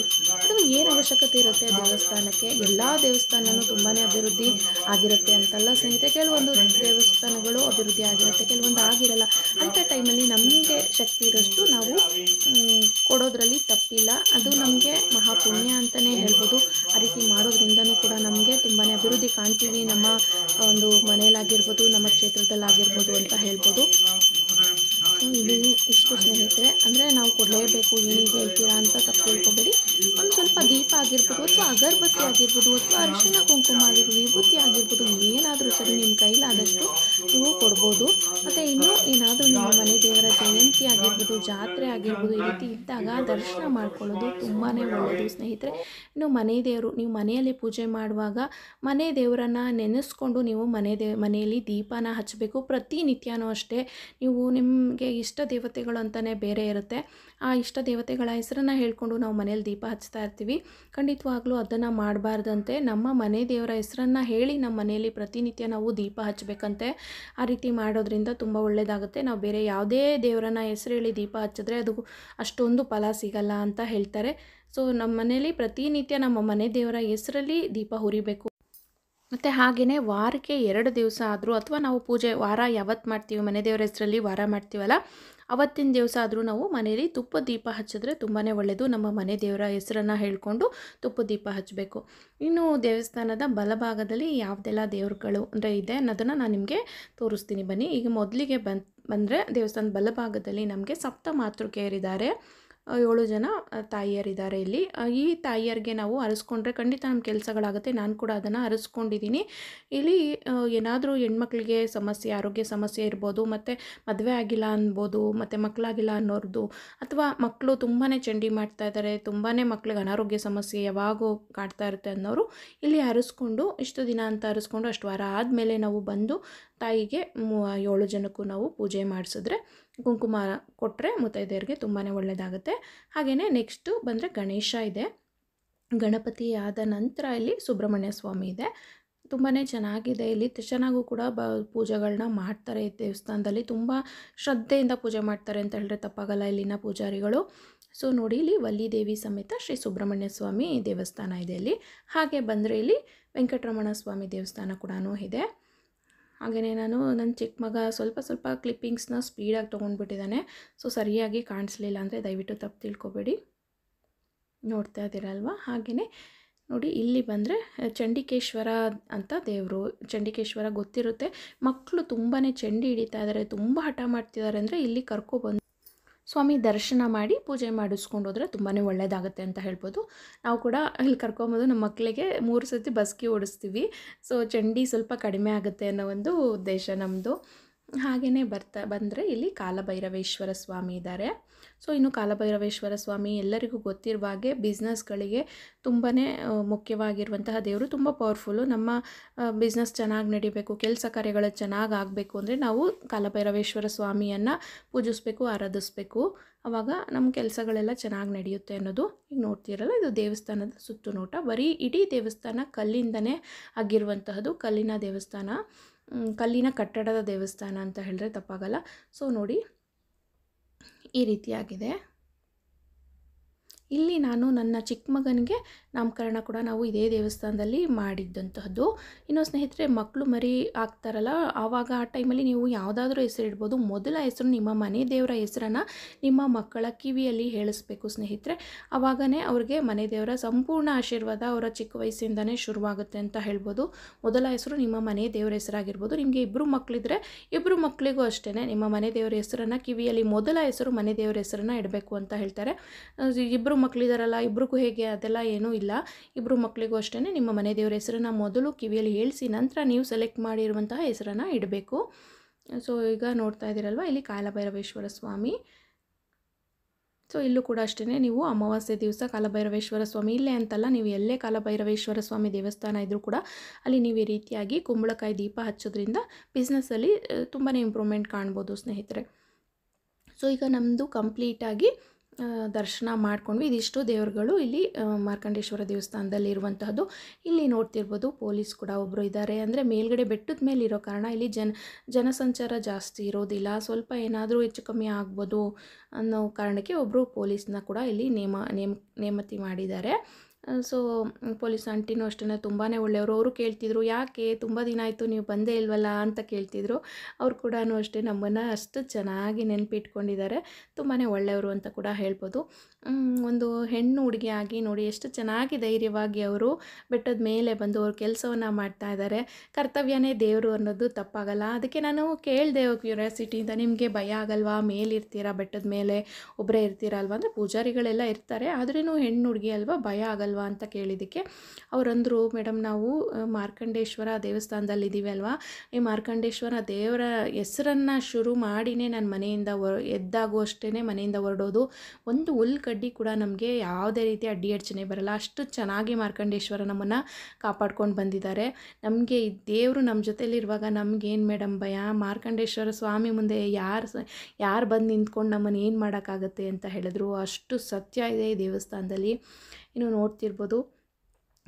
ಅಥವಾ ಏನು ಅವಶ್ಯಕತೆ ಇರುತ್ತೆ ದೇವಸ್ಥಾನಕ್ಕೆ ಎಲ್ಲ ದೇವಸ್ಥಾನವೂ ತುಂಬಾ ಅಭಿವೃದ್ಧಿ ಆಗಿರುತ್ತೆ ಅಂತಲ್ಲ ಸ್ನೇಹಿತರೆ ಕೆಲವೊಂದು ದೇವಸ್ಥಾನಗಳು ಅಭಿವೃದ್ಧಿ ಆಗಿರುತ್ತೆ ಕೆಲವೊಂದು ಆಗಿರಲ್ಲ ಅಂಥ ಟೈಮಲ್ಲಿ ನಮಗೆ ಶಕ್ತಿ ಇರೋಷ್ಟು ನಾವು ಕೊಡೋದ್ರಲ್ಲಿ ತಪ್ಪಿಲ್ಲ ಅದು ನಮಗೆ ಮಹಾಪುಣ್ಯ ಅಂತಲೇ ಹೇಳ್ಬೋದು ಆ ರೀತಿ ಮಾಡೋದ್ರಿಂದನೂ ಕೂಡ ನಮಗೆ ತುಂಬಾ ಅಭಿವೃದ್ಧಿ ಅಭಿವೃದ್ಧಿ ಕಾಣ್ತೀವಿ ನಮ್ಮ ಒಂದು ಮನೆಯಲ್ಲಾಗಿರ್ಬೋದು ನಮ್ಮ ಕ್ಷೇತ್ರದಲ್ಲಾಗಿರ್ಬೋದು ಅಂತ ಹೇಳ್ಬೋದು ಇನ್ನು ಇಷ್ಟು ಸ್ನೇಹಿತರೆ ಅಂದರೆ ನಾವು ಕೊಡಲೇಬೇಕು ಏನಿಗೆ ಹೇಳ್ತೀರಾ ಅಂತ ತಪ್ಪು ತಿಳ್ಕೊಬೇಡಿ ಒಂದು ಸ್ವಲ್ಪ ದೀಪ ಆಗಿರ್ಬೋದು ಅಥವಾ ಅಗರ್ಬತ್ತಿ ಆಗಿರ್ಬೋದು ಅಥವಾ ಅರಿಶಿನ ಕುಂಕುಮ ಆಗಿರ್ಬೋದು ವಿಭೂತಿ ಆಗಿರ್ಬೋದು ಏನಾದರೂ ಸರಿ ನಿಮ್ಮ ಕೈಲಾದಷ್ಟು ನೀವು ಕೊಡ್ಬೋದು ಮತ್ತು ಇನ್ನೂ ಏನಾದರೂ ನಿಮ್ಮ ಮನೆ ದೇವರ ಜಯಂತಿ ಆಗಿರ್ಬೋದು ಜಾತ್ರೆ ಆಗಿರ್ಬೋದು ಈ ರೀತಿ ಇದ್ದಾಗ ದರ್ಶನ ಮಾಡ್ಕೊಳ್ಳೋದು ತುಂಬಾ ಒಳ್ಳೆಯದು ಸ್ನೇಹಿತರೆ ಇನ್ನು ಮನೆ ದೇವರು ನೀವು ಮನೆಯಲ್ಲಿ ಪೂಜೆ ಮಾಡುವಾಗ ಮನೆ ದೇವರನ್ನು ನೆನೆಸ್ಕೊಂಡು ನೀವು ಮನೆ ದೇ ಮನೆಯಲ್ಲಿ ದೀಪನ ಹಚ್ಚಬೇಕು ಪ್ರತಿನಿತ್ಯನೂ ಅಷ್ಟೇ ನೀವು ನಿಮಗೆ ಇಷ್ಟ ದೇವತೆಗಳು ಅಂತಲೇ ಬೇರೆ ಇರುತ್ತೆ ಆ ಇಷ್ಟ ದೇವತೆಗಳ ಹೆಸರನ್ನು ಹೇಳ್ಕೊಂಡು ನಾವು ಮನೇಲಿ ದೀಪ ಹಚ್ತಾ ಇರ್ತೀವಿ ಖಂಡಿತವಾಗ್ಲೂ ಅದನ್ನು ಮಾಡಬಾರ್ದಂತೆ ನಮ್ಮ ಮನೆ ದೇವರ ಹೆಸರನ್ನು ಹೇಳಿ ನಮ್ಮ ಮನೆಯಲ್ಲಿ ಪ್ರತಿನಿತ್ಯ ನಾವು ದೀಪ ಹಚ್ಚಬೇಕಂತೆ ಆ ರೀತಿ ಮಾಡೋದ್ರಿಂದ ತುಂಬ ಒಳ್ಳೆಯದಾಗುತ್ತೆ ನಾವು ಬೇರೆ ಯಾವುದೇ ದೇವರನ್ನ ಹೆಸರು ಹೇಳಿ ದೀಪ ಹಚ್ಚಿದ್ರೆ ಅದು ಅಷ್ಟೊಂದು ಫಲ ಸಿಗಲ್ಲ ಅಂತ ಹೇಳ್ತಾರೆ ಸೊ ನಮ್ಮ ಮನೆಯಲ್ಲಿ ಪ್ರತಿನಿತ್ಯ ನಮ್ಮ ಮನೆ ದೇವರ ಹೆಸರಲ್ಲಿ ದೀಪ ಹುರಿಬೇಕು ಮತ್ತು ಹಾಗೆಯೇ ವಾರಕ್ಕೆ ಎರಡು ದಿವಸ ಆದರೂ ಅಥವಾ ನಾವು ಪೂಜೆ ವಾರ ಯಾವತ್ತು ಮಾಡ್ತೀವಿ ಮನೆ ದೇವರ ಹೆಸರಲ್ಲಿ ವಾರ ಮಾಡ್ತೀವಲ್ಲ ಅವತ್ತಿನ ದಿವಸ ಆದರೂ ನಾವು ಮನೇಲಿ ತುಪ್ಪ ದೀಪ ಹಚ್ಚಿದ್ರೆ ತುಂಬಾ ಒಳ್ಳೆಯದು ನಮ್ಮ ಮನೆ ದೇವರ ಹೆಸರನ್ನು ಹೇಳಿಕೊಂಡು ತುಪ್ಪ ದೀಪ ಹಚ್ಚಬೇಕು ಇನ್ನು ದೇವಸ್ಥಾನದ ಬಲಭಾಗದಲ್ಲಿ ಯಾವುದೆಲ್ಲ ದೇವರುಗಳು ಅಂದರೆ ಇದೆ ಅನ್ನೋದನ್ನು ನಾನು ನಿಮಗೆ ತೋರಿಸ್ತೀನಿ ಬನ್ನಿ ಈಗ ಮೊದಲಿಗೆ ಬಂದು ಬಂದರೆ ದೇವಸ್ಥಾನದ ಬಲಭಾಗದಲ್ಲಿ ನಮಗೆ ಸಪ್ತ ಮಾತೃಕೆಯರಿದ್ದಾರೆ ಏಳು ಜನ ತಾಯಿಯರಿದ್ದಾರೆ ಇಲ್ಲಿ ಈ ತಾಯಿಯರಿಗೆ ನಾವು ಅರಸ್ಕೊಂಡ್ರೆ ಖಂಡಿತ ನಮ್ಮ ಕೆಲಸಗಳಾಗುತ್ತೆ ನಾನು ಕೂಡ ಅದನ್ನು ಅರಸ್ಕೊಂಡಿದ್ದೀನಿ ಇಲ್ಲಿ ಏನಾದರೂ ಹೆಣ್ಮಕ್ಳಿಗೆ ಸಮಸ್ಯೆ ಆರೋಗ್ಯ ಸಮಸ್ಯೆ ಇರ್ಬೋದು ಮತ್ತು ಮದುವೆ ಆಗಿಲ್ಲ ಅನ್ಬೋದು ಮತ್ತು ಮಕ್ಕಳಾಗಿಲ್ಲ ಅನ್ನೋರ್ದು ಅಥವಾ ಮಕ್ಕಳು ತುಂಬಾ ಚಂಡಿ ಮಾಡ್ತಾ ಇದ್ದಾರೆ ತುಂಬಾ ಮಕ್ಕಳಿಗೆ ಅನಾರೋಗ್ಯ ಸಮಸ್ಯೆ ಯಾವಾಗೂ ಕಾಡ್ತಾ ಇರುತ್ತೆ ಅನ್ನೋರು ಇಲ್ಲಿ ಅರಸ್ಕೊಂಡು ಇಷ್ಟು ದಿನ ಅಂತ ಅರಸ್ಕೊಂಡು ಅಷ್ಟು ವಾರ ಆದಮೇಲೆ ನಾವು ಬಂದು ತಾಯಿಗೆ ಏಳು ಜನಕ್ಕೂ ನಾವು ಪೂಜೆ ಮಾಡಿಸಿದ್ರೆ ಕುಂಕುಮ ಕೊಟ್ಟರೆ ಮುತ್ತೈದೆಯರಿಗೆ ತುಂಬಾ ಒಳ್ಳೆಯದಾಗುತ್ತೆ ಹಾಗೆಯೇ ನೆಕ್ಸ್ಟು ಬಂದರೆ ಗಣೇಶ ಇದೆ ಗಣಪತಿ ಆದ ನಂತರ ಇಲ್ಲಿ ಸುಬ್ರಹ್ಮಣ್ಯ ಸ್ವಾಮಿ ಇದೆ ತುಂಬಾ ಚೆನ್ನಾಗಿದೆ ಇಲ್ಲಿ ಚೆನ್ನಾಗೂ ಕೂಡ ಬ ಪೂಜೆಗಳನ್ನ ಮಾಡ್ತಾರೆ ಈ ದೇವಸ್ಥಾನದಲ್ಲಿ ತುಂಬ ಶ್ರದ್ಧೆಯಿಂದ ಪೂಜೆ ಮಾಡ್ತಾರೆ ಅಂತ ಹೇಳಿದ್ರೆ ತಪ್ಪಾಗಲ್ಲ ಇಲ್ಲಿನ ಪೂಜಾರಿಗಳು ಸೊ ನೋಡಿ ಇಲ್ಲಿ ವಲ್ಲಿದೇವಿ ಸಮೇತ ಶ್ರೀ ಸುಬ್ರಹ್ಮಣ್ಯ ಸ್ವಾಮಿ ದೇವಸ್ಥಾನ ಇದೆ ಇಲ್ಲಿ ಹಾಗೆ ಬಂದರೆ ಇಲ್ಲಿ ವೆಂಕಟರಮಣ ಸ್ವಾಮಿ ದೇವಸ್ಥಾನ ಕೂಡ ಇದೆ ಹಾಗೆಯೇ ನಾನು ನನ್ನ ಚಿಕ್ಕ ಮಗ ಸ್ವಲ್ಪ ಸ್ವಲ್ಪ ಕ್ಲಿಪ್ಪಿಂಗ್ಸ್ನ ಸ್ಪೀಡಾಗಿ ತೊಗೊಂಡ್ಬಿಟ್ಟಿದ್ದಾನೆ ಸೊ ಸರಿಯಾಗಿ ಕಾಣಿಸ್ಲಿಲ್ಲ ಅಂದರೆ ದಯವಿಟ್ಟು ತಪ್ಪು ತಿಳ್ಕೊಬೇಡಿ ನೋಡ್ತಾ ಇದ್ದೀರಲ್ವ ಹಾಗೆಯೇ ನೋಡಿ ಇಲ್ಲಿ ಬಂದರೆ ಚಂಡಿಕೇಶ್ವರ ಅಂತ ದೇವರು ಚಂಡಿಕೇಶ್ವರ ಗೊತ್ತಿರುತ್ತೆ ಮಕ್ಕಳು ತುಂಬಾ ಚಂಡಿ ಹಿಡಿತಾ ಇದ್ದಾರೆ ತುಂಬ ಹಠ ಮಾಡ್ತಿದ್ದಾರೆ ಅಂದರೆ ಇಲ್ಲಿ ಕರ್ಕೊಬಂದು ಸ್ವಾಮಿ ದರ್ಶನ ಮಾಡಿ ಪೂಜೆ ಮಾಡಿಸ್ಕೊಂಡು ಹೋದರೆ ತುಂಬಾ ಒಳ್ಳೆಯದಾಗುತ್ತೆ ಅಂತ ಹೇಳ್ಬೋದು ನಾವು ಕೂಡ ಇಲ್ಲಿ ಕರ್ಕೊಂಬೋದು ನಮ್ಮ ಮಕ್ಕಳಿಗೆ ಮೂರು ಸರ್ತಿ ಬಸ್ಕಿ ಓಡಿಸ್ತೀವಿ ಸೊ ಚಂಡಿ ಸ್ವಲ್ಪ ಕಡಿಮೆ ಆಗುತ್ತೆ ಅನ್ನೋ ಒಂದು ಉದ್ದೇಶ ನಮ್ಮದು ಹಾಗೆಯೇ ಬರ್ತಾ ಬಂದರೆ ಇಲ್ಲಿ ಕಾಲಭೈರವೇಶ್ವರ ಸ್ವಾಮಿ ಇದ್ದಾರೆ ಸೊ ಇನ್ನು ಕಾಲಭೈರವೇಶ್ವರ ಸ್ವಾಮಿ ಎಲ್ಲರಿಗೂ ಗೊತ್ತಿರುವ ಹಾಗೆ ಬಿಸ್ನೆಸ್ಗಳಿಗೆ ತುಂಬಾ ಮುಖ್ಯವಾಗಿರುವಂತಹ ದೇವರು ತುಂಬ ಪವರ್ಫುಲ್ಲು ನಮ್ಮ ಬಿಸ್ನೆಸ್ ಚೆನ್ನಾಗಿ ನಡೀಬೇಕು ಕೆಲಸ ಕಾರ್ಯಗಳು ಚೆನ್ನಾಗಿ ಆಗಬೇಕು ಅಂದರೆ ನಾವು ಕಾಲಭೈರವೇಶ್ವರ ಸ್ವಾಮಿಯನ್ನು ಪೂಜಿಸಬೇಕು ಆರಾಧಿಸ್ಬೇಕು ಆವಾಗ ನಮ್ಮ ಕೆಲಸಗಳೆಲ್ಲ ಚೆನ್ನಾಗಿ ನಡೆಯುತ್ತೆ ಅನ್ನೋದು ಈಗ ನೋಡ್ತಿರಲ್ಲ ಇದು ದೇವಸ್ಥಾನದ ನೋಟ ಬರೀ ಇಡೀ ದೇವಸ್ಥಾನ ಕಲ್ಲಿಂದನೇ ಆಗಿರುವಂತಹದ್ದು ಕಲ್ಲಿನ ದೇವಸ್ಥಾನ ಕಲ್ಲಿನ ಕಟ್ಟಡದ ದೇವಸ್ಥಾನ ಅಂತ ಹೇಳಿದ್ರೆ ತಪ್ಪಾಗಲ್ಲ ಸೊ ನೋಡಿ ಈ ರೀತಿಯಾಗಿದೆ ಇಲ್ಲಿ ನಾನು ನನ್ನ ಚಿಕ್ಕ ಮಗನಿಗೆ ನಾಮಕರಣ ಕೂಡ ನಾವು ಇದೇ ದೇವಸ್ಥಾನದಲ್ಲಿ ಮಾಡಿದ್ದಂತಹದ್ದು ಇನ್ನು ಸ್ನೇಹಿತರೆ ಮಕ್ಕಳು ಮರಿ ಆಗ್ತಾರಲ್ಲ ಆವಾಗ ಆ ಟೈಮಲ್ಲಿ ನೀವು ಯಾವುದಾದ್ರೂ ಹೆಸರಿಡ್ಬೋದು ಮೊದಲ ಹೆಸರು ನಿಮ್ಮ ಮನೆ ದೇವರ ಹೆಸರನ್ನು ನಿಮ್ಮ ಮಕ್ಕಳ ಕಿವಿಯಲ್ಲಿ ಹೇಳಿಸ್ಬೇಕು ಸ್ನೇಹಿತರೆ ಆವಾಗನೇ ಅವ್ರಿಗೆ ಮನೆ ದೇವರ ಸಂಪೂರ್ಣ ಆಶೀರ್ವಾದ ಅವರ ಚಿಕ್ಕ ವಯಸ್ಸಿಂದನೇ ಶುರುವಾಗುತ್ತೆ ಅಂತ ಹೇಳ್ಬೋದು ಮೊದಲ ಹೆಸರು ನಿಮ್ಮ ಮನೆ ದೇವರ ಹೆಸರಾಗಿರ್ಬೋದು ನಿಮಗೆ ಇಬ್ಬರು ಮಕ್ಕಳಿದ್ರೆ ಇಬ್ಬರು ಮಕ್ಕಳಿಗೂ ಅಷ್ಟೇ ನಿಮ್ಮ ಮನೆ ದೇವರ ಹೆಸರನ್ನು ಕಿವಿಯಲ್ಲಿ ಮೊದಲ ಹೆಸರು ಮನೆ ದೇವರ ಹೆಸರನ್ನು ಇಡಬೇಕು ಅಂತ ಹೇಳ್ತಾರೆ ಇಬ್ಬರು ಮಕ್ಕಳಿದಾರಲ್ಲ ಇಬ್ಬರಿಗೂ ಹೇಗೆ ಅದೆಲ್ಲ ಏನೂ ಇಲ್ಲ ಇಬ್ಬರು ಮಕ್ಕಳಿಗೂ ಅಷ್ಟೇ ನಿಮ್ಮ ಮನೆ ದೇವರ ಹೆಸರನ್ನು ಮೊದಲು ಕಿವಿಯಲ್ಲಿ ಹೇಳಿಸಿ ನಂತರ ನೀವು ಸೆಲೆಕ್ಟ್ ಮಾಡಿರುವಂತಹ ಹೆಸರನ್ನು ಇಡಬೇಕು ಸೊ ಈಗ ನೋಡ್ತಾ ಇದ್ದೀರಲ್ವ ಇಲ್ಲಿ ಕಾಲಭೈರವೇಶ್ವರ ಸ್ವಾಮಿ ಸೊ ಇಲ್ಲೂ ಕೂಡ ಅಷ್ಟೇ ನೀವು ಅಮಾವಾಸ್ಯೆ ದಿವಸ ಕಾಲಭೈರವೇಶ್ವರ ಸ್ವಾಮಿ ಇಲ್ಲೇ ಅಂತಲ್ಲ ನೀವು ಎಲ್ಲೇ ಕಾಲಭೈರವೇಶ್ವರ ಸ್ವಾಮಿ ದೇವಸ್ಥಾನ ಇದ್ದರೂ ಕೂಡ ಅಲ್ಲಿ ನೀವು ಈ ರೀತಿಯಾಗಿ ಕುಂಬಳಕಾಯಿ ದೀಪ ಹಚ್ಚೋದ್ರಿಂದ ಬಿಸ್ನೆಸ್ಸಲ್ಲಿ ತುಂಬಾ ಇಂಪ್ರೂವ್ಮೆಂಟ್ ಕಾಣ್ಬೋದು ಸ್ನೇಹಿತರೆ ಸೊ ಈಗ ನಮ್ಮದು ಕಂಪ್ಲೀಟಾಗಿ ದರ್ಶನ ಮಾಡ್ಕೊಂಡ್ವಿ ಇದಿಷ್ಟು ದೇವರುಗಳು ಇಲ್ಲಿ ಮಾರ್ಕಂಡೇಶ್ವರ ದೇವಸ್ಥಾನದಲ್ಲಿ ಇರುವಂತಹದ್ದು ಇಲ್ಲಿ ನೋಡ್ತಿರ್ಬೋದು ಪೊಲೀಸ್ ಕೂಡ ಒಬ್ಬರು ಇದ್ದಾರೆ ಅಂದರೆ ಮೇಲ್ಗಡೆ ಬೆಟ್ಟದ ಮೇಲೆ ಇರೋ ಕಾರಣ ಇಲ್ಲಿ ಜನ ಜನಸಂಚಾರ ಜಾಸ್ತಿ ಇರೋದಿಲ್ಲ ಸ್ವಲ್ಪ ಏನಾದರೂ ಹೆಚ್ಚು ಕಮ್ಮಿ ಆಗ್ಬೋದು ಅನ್ನೋ ಕಾರಣಕ್ಕೆ ಒಬ್ಬರು ಪೊಲೀಸ್ನ ಕೂಡ ಇಲ್ಲಿ ನೇಮ ನೇಮ್ ನೇಮತಿ ಮಾಡಿದ್ದಾರೆ ಸೊ ಪೊಲೀಸ್ ಆಂಟಿನೂ ಅಷ್ಟೇ ತುಂಬಾ ಒಳ್ಳೆಯವರು ಅವರು ಕೇಳ್ತಿದ್ರು ಯಾಕೆ ತುಂಬ ದಿನ ಆಯಿತು ನೀವು ಬಂದೇ ಇಲ್ವಲ್ಲ ಅಂತ ಕೇಳ್ತಿದ್ರು ಅವ್ರು ಕೂಡ ಅಷ್ಟೇ ನಮ್ಮನ್ನು ಅಷ್ಟು ಚೆನ್ನಾಗಿ ನೆನಪಿಟ್ಕೊಂಡಿದ್ದಾರೆ ತುಂಬಾ ಒಳ್ಳೆಯವರು ಅಂತ ಕೂಡ ಹೇಳ್ಬೋದು ಒಂದು ಹೆಣ್ಣು ಹುಡುಗಿಯಾಗಿ ನೋಡಿ ಎಷ್ಟು ಚೆನ್ನಾಗಿ ಧೈರ್ಯವಾಗಿ ಅವರು ಬೆಟ್ಟದ ಮೇಲೆ ಬಂದು ಅವ್ರ ಕೆಲಸವನ್ನು ಮಾಡ್ತಾ ಇದ್ದಾರೆ ಕರ್ತವ್ಯನೇ ದೇವರು ಅನ್ನೋದು ತಪ್ಪಾಗಲ್ಲ ಅದಕ್ಕೆ ನಾನು ಕೇಳಿದೆ ಕ್ಯೂರಿಯಾಸಿಟಿಯಿಂದ ನಿಮಗೆ ಭಯ ಆಗಲ್ವಾ ಮೇಲಿರ್ತೀರಾ ಬೆಟ್ಟದ ಮೇಲೆ ಒಬ್ಬರೇ ಇರ್ತೀರಾ ಅಲ್ವಾ ಅಂದರೆ ಪೂಜಾರಿಗಳೆಲ್ಲ ಇರ್ತಾರೆ ಆದ್ರೂ ಹೆಣ್ಣು ಹುಡುಗಿ ಅಲ್ವಾ ಭಯ ಆಗಲ್ವಾ ಅಲ್ವಾ ಅಂತ ಕೇಳಿದ್ದಕ್ಕೆ ಅವರಂದರು ಮೇಡಮ್ ನಾವು ಮಾರ್ಕಂಡೇಶ್ವರ ದೇವಸ್ಥಾನದಲ್ಲಿ ಇದ್ದೀವಿ ಅಲ್ವಾ ಈ ಮಾರ್ಕಂಡೇಶ್ವರ ದೇವರ ಹೆಸರನ್ನು ಶುರು ಮಾಡಿನೇ ನಾನು ಮನೆಯಿಂದ ಹೊರ ಎದ್ದಾಗುವಷ್ಟೇ ಮನೆಯಿಂದ ಹೊರಡೋದು ಒಂದು ಹುಲ್ ಕಡ್ಡಿ ಕೂಡ ನಮಗೆ ಯಾವುದೇ ರೀತಿ ಅಡ್ಡಿ ಅಡ್ಚನೆ ಬರಲ್ಲ ಅಷ್ಟು ಚೆನ್ನಾಗಿ ಮಾರ್ಕಂಡೇಶ್ವರ ನಮ್ಮನ್ನು ಕಾಪಾಡ್ಕೊಂಡು ಬಂದಿದ್ದಾರೆ ನಮಗೆ ಈ ದೇವರು ನಮ್ಮ ಜೊತೆಯಲ್ಲಿರುವಾಗ ನಮಗೇನು ಮೇಡಮ್ ಭಯ ಮಾರ್ಕಂಡೇಶ್ವರ ಸ್ವಾಮಿ ಮುಂದೆ ಯಾರು ಯಾರು ಬಂದು ನಿಂತ್ಕೊಂಡು ನಮ್ಮನ್ನು ಏನು ಮಾಡೋಕ್ಕಾಗತ್ತೆ ಅಂತ ಹೇಳಿದ್ರು ಅಷ್ಟು ಸತ್ಯ ಇದೆ ಈ ದೇವಸ್ಥಾನದಲ್ಲಿ ನೀವು ನೋಡ್ತಿರ್ಬೋದು